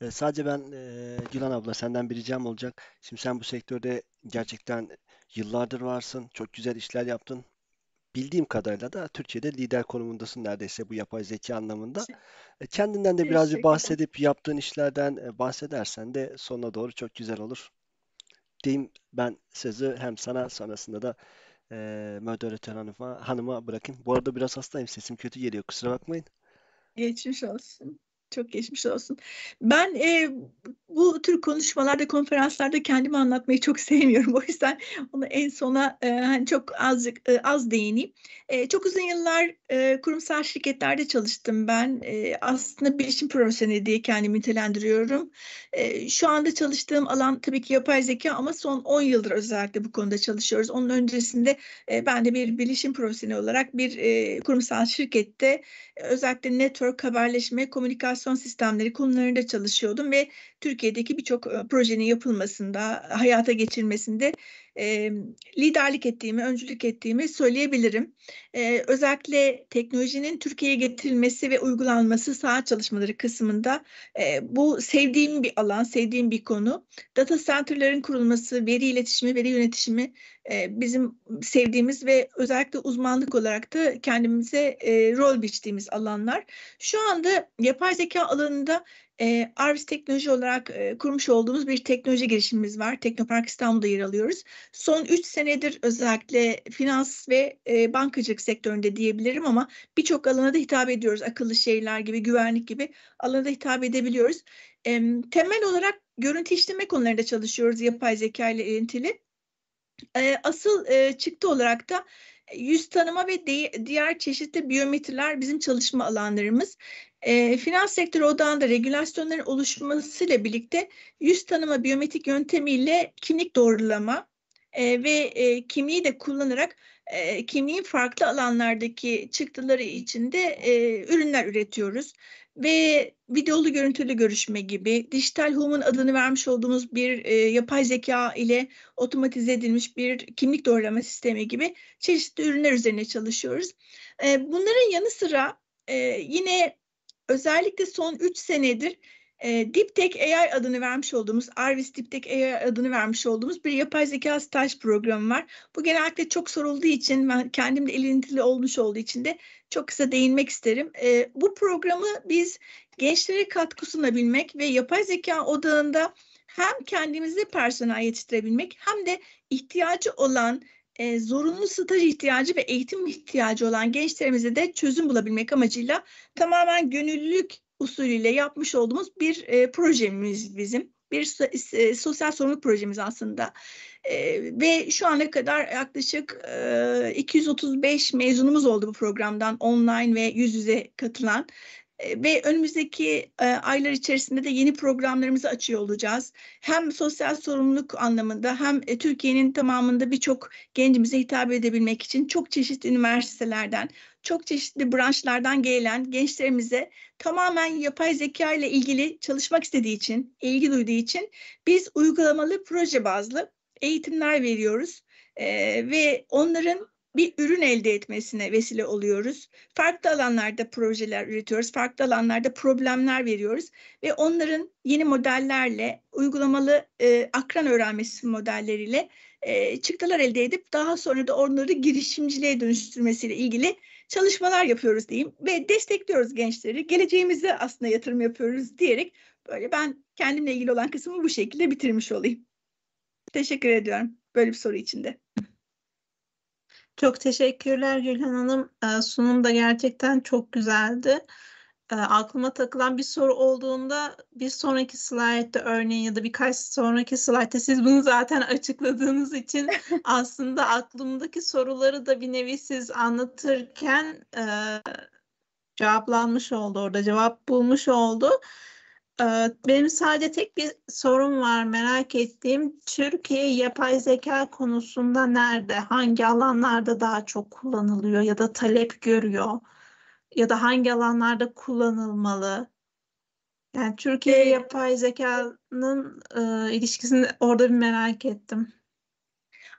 Ee, sadece ben e, Gülan abla senden bir ricam olacak. Şimdi sen bu sektörde gerçekten yıllardır varsın. Çok güzel işler yaptın bildiğim kadarıyla da Türkiye'de lider konumundasın neredeyse bu yapay zeka anlamında. E, kendinden de birazcık bahsedip yaptığın işlerden e, bahsedersen de sonuna doğru çok güzel olur. Diyeyim ben sözü hem sana sonrasında da e, moderatör hanıma, hanıma bırakayım. Bu arada biraz hastayım sesim kötü geliyor kusura bakmayın. Geçmiş olsun. Çok geçmiş olsun. Ben e, bu tür konuşmalarda, konferanslarda kendimi anlatmayı çok sevmiyorum. O yüzden onu en sona e, hani çok azıcık e, az değineyim. E, çok uzun yıllar e, kurumsal şirketlerde çalıştım ben. E, aslında bilişim profesyoneli diye kendimi nitelendiriyorum. E, şu anda çalıştığım alan tabii ki yapay zeka ama son 10 yıldır özellikle bu konuda çalışıyoruz. Onun öncesinde e, ben de bir bilişim profesyoneli olarak bir e, kurumsal şirkette özellikle network, haberleşme, komünikasyon sistemleri konularında çalışıyordum ve Türkiye'deki birçok e, projenin yapılmasında, hayata geçirmesinde e, liderlik ettiğimi, öncülük ettiğimi söyleyebilirim. E, özellikle teknolojinin Türkiye'ye getirilmesi ve uygulanması saat çalışmaları kısmında e, bu sevdiğim bir alan, sevdiğim bir konu. Data center'ların kurulması, veri iletişimi, veri yönetişimi e, bizim sevdiğimiz ve özellikle uzmanlık olarak da kendimize e, rol biçtiğimiz alanlar. Şu anda yapay zeka alanında e, Arvis Teknoloji olarak e, kurmuş olduğumuz bir teknoloji girişimimiz var. Teknopark İstanbul'da yer alıyoruz. Son 3 senedir özellikle finans ve e, bankacılık sektöründe diyebilirim ama birçok alana da hitap ediyoruz. Akıllı şehirler gibi, güvenlik gibi alana da hitap edebiliyoruz. E, temel olarak görüntü işleme konularında çalışıyoruz yapay zeka ile ilintili. Asıl çıktı olarak da yüz tanıma ve de, diğer çeşitli biyometriler bizim çalışma alanlarımız. E, finans sektörü odağında regülasyonların oluşmasıyla birlikte yüz tanıma biyometrik yöntemiyle kimlik doğrulama e, ve e, kimliği de kullanarak e, kimliğin farklı alanlardaki çıktıları içinde e, ürünler üretiyoruz ve videolu görüntülü görüşme gibi dijital home'un adını vermiş olduğumuz bir e, yapay zeka ile otomatize edilmiş bir kimlik doğrulama sistemi gibi çeşitli ürünler üzerine çalışıyoruz. E, bunların yanı sıra e, yine özellikle son 3 senedir e, ee, DeepTech AI adını vermiş olduğumuz, Arvis DeepTech AI adını vermiş olduğumuz bir yapay zeka staj programı var. Bu genellikle çok sorulduğu için, ben kendim de elintili olmuş olduğu için de çok kısa değinmek isterim. E, bu programı biz gençlere katkı sunabilmek ve yapay zeka odağında hem kendimizi personel yetiştirebilmek hem de ihtiyacı olan e, zorunlu staj ihtiyacı ve eğitim ihtiyacı olan gençlerimize de çözüm bulabilmek amacıyla tamamen gönüllülük usulüyle yapmış olduğumuz bir e, projemiz bizim bir e, sosyal sorumluluk projemiz aslında. E, ve şu ana kadar yaklaşık e, 235 mezunumuz oldu bu programdan online ve yüz yüze katılan. E, ve önümüzdeki e, aylar içerisinde de yeni programlarımızı açıyor olacağız. Hem sosyal sorumluluk anlamında hem e, Türkiye'nin tamamında birçok gencimize hitap edebilmek için çok çeşitli üniversitelerden, çok çeşitli branşlardan gelen gençlerimize tamamen yapay zeka ile ilgili çalışmak istediği için, ilgi duyduğu için biz uygulamalı proje bazlı eğitimler veriyoruz. Ee, ve onların bir ürün elde etmesine vesile oluyoruz. Farklı alanlarda projeler üretiyoruz, farklı alanlarda problemler veriyoruz ve onların yeni modellerle, uygulamalı e, akran öğrenmesi modelleriyle e, çıktılar elde edip daha sonra da onları girişimciliğe dönüştürmesiyle ilgili çalışmalar yapıyoruz diyeyim ve destekliyoruz gençleri. Geleceğimize aslında yatırım yapıyoruz diyerek böyle ben kendimle ilgili olan kısmı bu şekilde bitirmiş olayım. Teşekkür ediyorum böyle bir soru içinde. Çok teşekkürler Gülhan Hanım. Ee, sunum da gerçekten çok güzeldi e, aklıma takılan bir soru olduğunda bir sonraki slaytta örneğin ya da birkaç sonraki slaytta siz bunu zaten açıkladığınız için aslında aklımdaki soruları da bir nevi siz anlatırken e, cevaplanmış oldu orada cevap bulmuş oldu. Ee, benim sadece tek bir sorum var merak ettiğim Türkiye yapay zeka konusunda nerede hangi alanlarda daha çok kullanılıyor ya da talep görüyor? ya da hangi alanlarda kullanılmalı? Yani Türkiye ee, yapay zekanın e, ilişkisini orada bir merak ettim.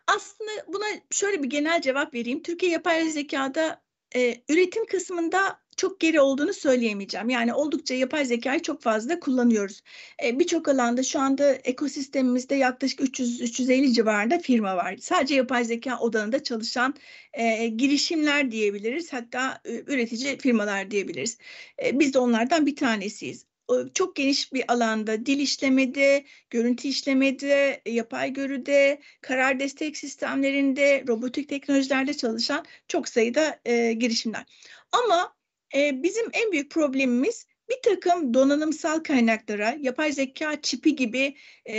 Aslında buna şöyle bir genel cevap vereyim. Türkiye yapay zekada e, üretim kısmında çok geri olduğunu söyleyemeyeceğim. Yani oldukça yapay zekayı çok fazla kullanıyoruz. E, Birçok alanda şu anda ekosistemimizde yaklaşık 300-350 civarında firma var. Sadece yapay zeka odanında çalışan e, girişimler diyebiliriz. Hatta e, üretici firmalar diyebiliriz. E, biz de onlardan bir tanesiyiz çok geniş bir alanda dil işlemede, görüntü işlemede, e, yapay görüde, karar destek sistemlerinde, robotik teknolojilerde çalışan çok sayıda e, girişimler. Ama e, bizim en büyük problemimiz bir takım donanımsal kaynaklara, yapay zeka çipi gibi e,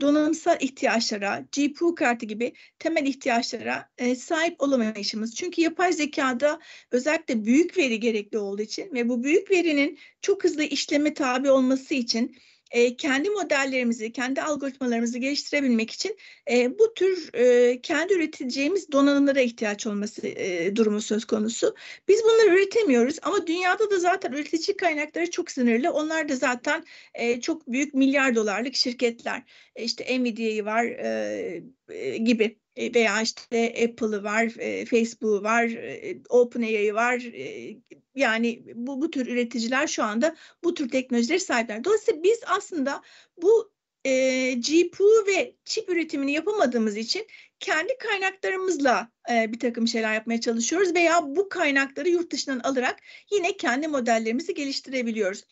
donanımsal ihtiyaçlara, GPU kartı gibi temel ihtiyaçlara e, sahip olamayışımız. Çünkü yapay zekada özellikle büyük veri gerekli olduğu için ve bu büyük verinin çok hızlı işleme tabi olması için e, kendi modellerimizi, kendi algoritmalarımızı geliştirebilmek için e, bu tür e, kendi üreteceğimiz donanımlara ihtiyaç olması e, durumu söz konusu. Biz bunları üretemiyoruz ama dünyada da zaten üretici kaynakları çok sınırlı. Onlar da zaten e, çok büyük milyar dolarlık şirketler. E, işte Nvidia'yı var e, e, gibi. E, veya işte Apple'ı var, e, Facebook'u var, e, OpenAI'ı var. E, yani bu, bu tür üreticiler şu anda bu tür teknolojileri sahipler. Dolayısıyla biz aslında bu e, GPU ve çip üretimini yapamadığımız için kendi kaynaklarımızla e, bir takım şeyler yapmaya çalışıyoruz veya bu kaynakları yurt dışından alarak yine kendi modellerimizi geliştirebiliyoruz.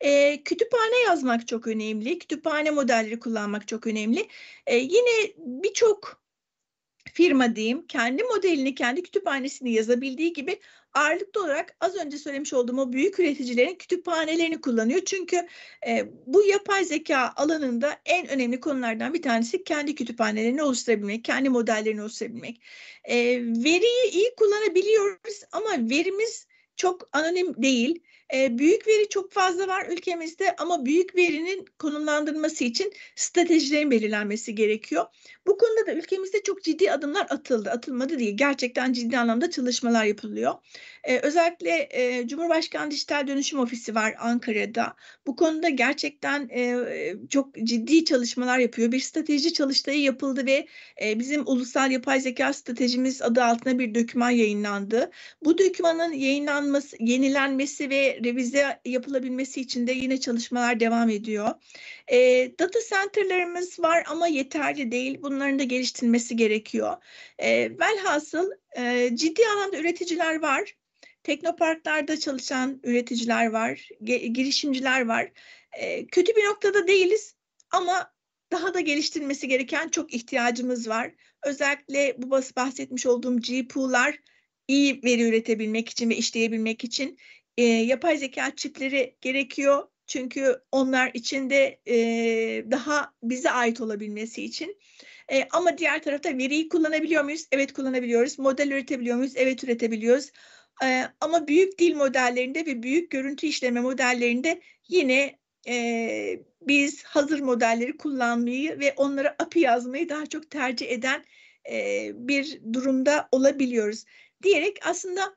E, kütüphane yazmak çok önemli, kütüphane modelleri kullanmak çok önemli. E, yine birçok firma diyeyim kendi modelini kendi kütüphanesini yazabildiği gibi ağırlıklı olarak az önce söylemiş olduğum o büyük üreticilerin kütüphanelerini kullanıyor. Çünkü e, bu yapay zeka alanında en önemli konulardan bir tanesi kendi kütüphanelerini oluşturabilmek, kendi modellerini oluşturabilmek. E, veriyi iyi kullanabiliyoruz ama verimiz çok anonim değil. E, büyük veri çok fazla var ülkemizde ama büyük verinin konumlandırılması için stratejilerin belirlenmesi gerekiyor. Bu konuda da ülkemizde çok ciddi adımlar atıldı. Atılmadı değil. Gerçekten ciddi anlamda çalışmalar yapılıyor. E, özellikle e, Cumhurbaşkanı Dijital Dönüşüm Ofisi var Ankara'da. Bu konuda gerçekten e, çok ciddi çalışmalar yapıyor. Bir strateji çalıştayı yapıldı ve e, bizim ulusal yapay zeka stratejimiz adı altında bir döküman yayınlandı. Bu dökümanın yayınlanması, yenilenmesi ve revize yapılabilmesi için de yine çalışmalar devam ediyor. E, data center'larımız var ama yeterli değil. Bunların da geliştirilmesi gerekiyor. E, velhasıl e, ciddi anlamda üreticiler var. Teknoparklarda çalışan üreticiler var, ge- girişimciler var. E, kötü bir noktada değiliz ama daha da geliştirilmesi gereken çok ihtiyacımız var. Özellikle bu bahsetmiş olduğum GPU'lar iyi veri üretebilmek için ve işleyebilmek için e, yapay zeka çipleri gerekiyor. Çünkü onlar içinde e, daha bize ait olabilmesi için. E, ama diğer tarafta veriyi kullanabiliyor muyuz? Evet kullanabiliyoruz. Model üretebiliyor muyuz? Evet üretebiliyoruz. E, ama büyük dil modellerinde ve büyük görüntü işleme modellerinde yine e, biz hazır modelleri kullanmayı ve onlara API yazmayı daha çok tercih eden e, bir durumda olabiliyoruz. Diyerek aslında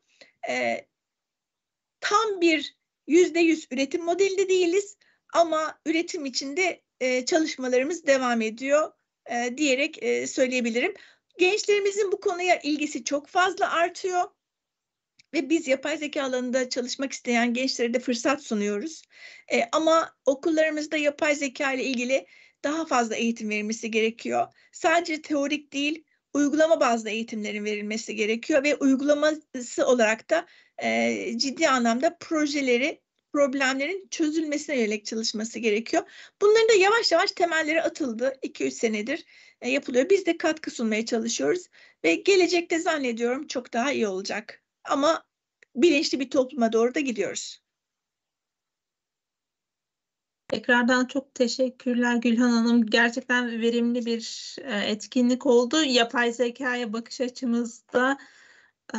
e, tam bir yüzde yüz üretim modeli değiliz ama üretim içinde e, çalışmalarımız devam ediyor e, diyerek e, söyleyebilirim. Gençlerimizin bu konuya ilgisi çok fazla artıyor ve biz yapay zeka alanında çalışmak isteyen gençlere de fırsat sunuyoruz. E, ama okullarımızda yapay zeka ile ilgili daha fazla eğitim verilmesi gerekiyor. Sadece teorik değil, uygulama bazlı eğitimlerin verilmesi gerekiyor ve uygulaması olarak da e, ciddi anlamda projeleri problemlerin çözülmesine yönelik çalışması gerekiyor. Bunların da yavaş yavaş temelleri atıldı. 2-3 senedir e, yapılıyor. Biz de katkı sunmaya çalışıyoruz ve gelecekte zannediyorum çok daha iyi olacak. Ama bilinçli bir topluma doğru da gidiyoruz. Tekrardan çok teşekkürler Gülhan Hanım. Gerçekten verimli bir e, etkinlik oldu. Yapay zekaya bakış açımızda e,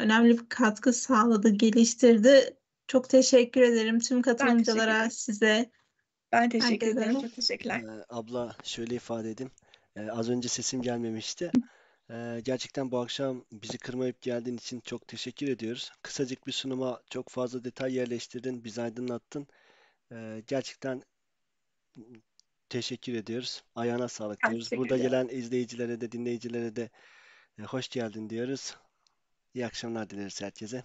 önemli bir katkı sağladı, geliştirdi. Çok teşekkür ederim tüm katılımcılara, size. Ben teşekkür herkese. ederim. Çok teşekkürler. Ee, abla şöyle ifade edeyim. Ee, az önce sesim gelmemişti. Ee, gerçekten bu akşam bizi kırmayıp geldiğin için çok teşekkür ediyoruz. Kısacık bir sunuma çok fazla detay yerleştirdin, bizi aydınlattın. Ee, gerçekten teşekkür ediyoruz. Ayağına sağlık Ben diyoruz. teşekkür Burada gelen izleyicilere de dinleyicilere de e, hoş geldin diyoruz. İyi akşamlar dileriz herkese.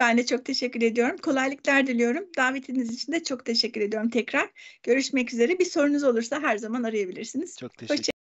Ben de çok teşekkür ediyorum. Kolaylıklar diliyorum. Davetiniz için de çok teşekkür ediyorum tekrar. Görüşmek üzere. Bir sorunuz olursa her zaman arayabilirsiniz. Çok teşekkür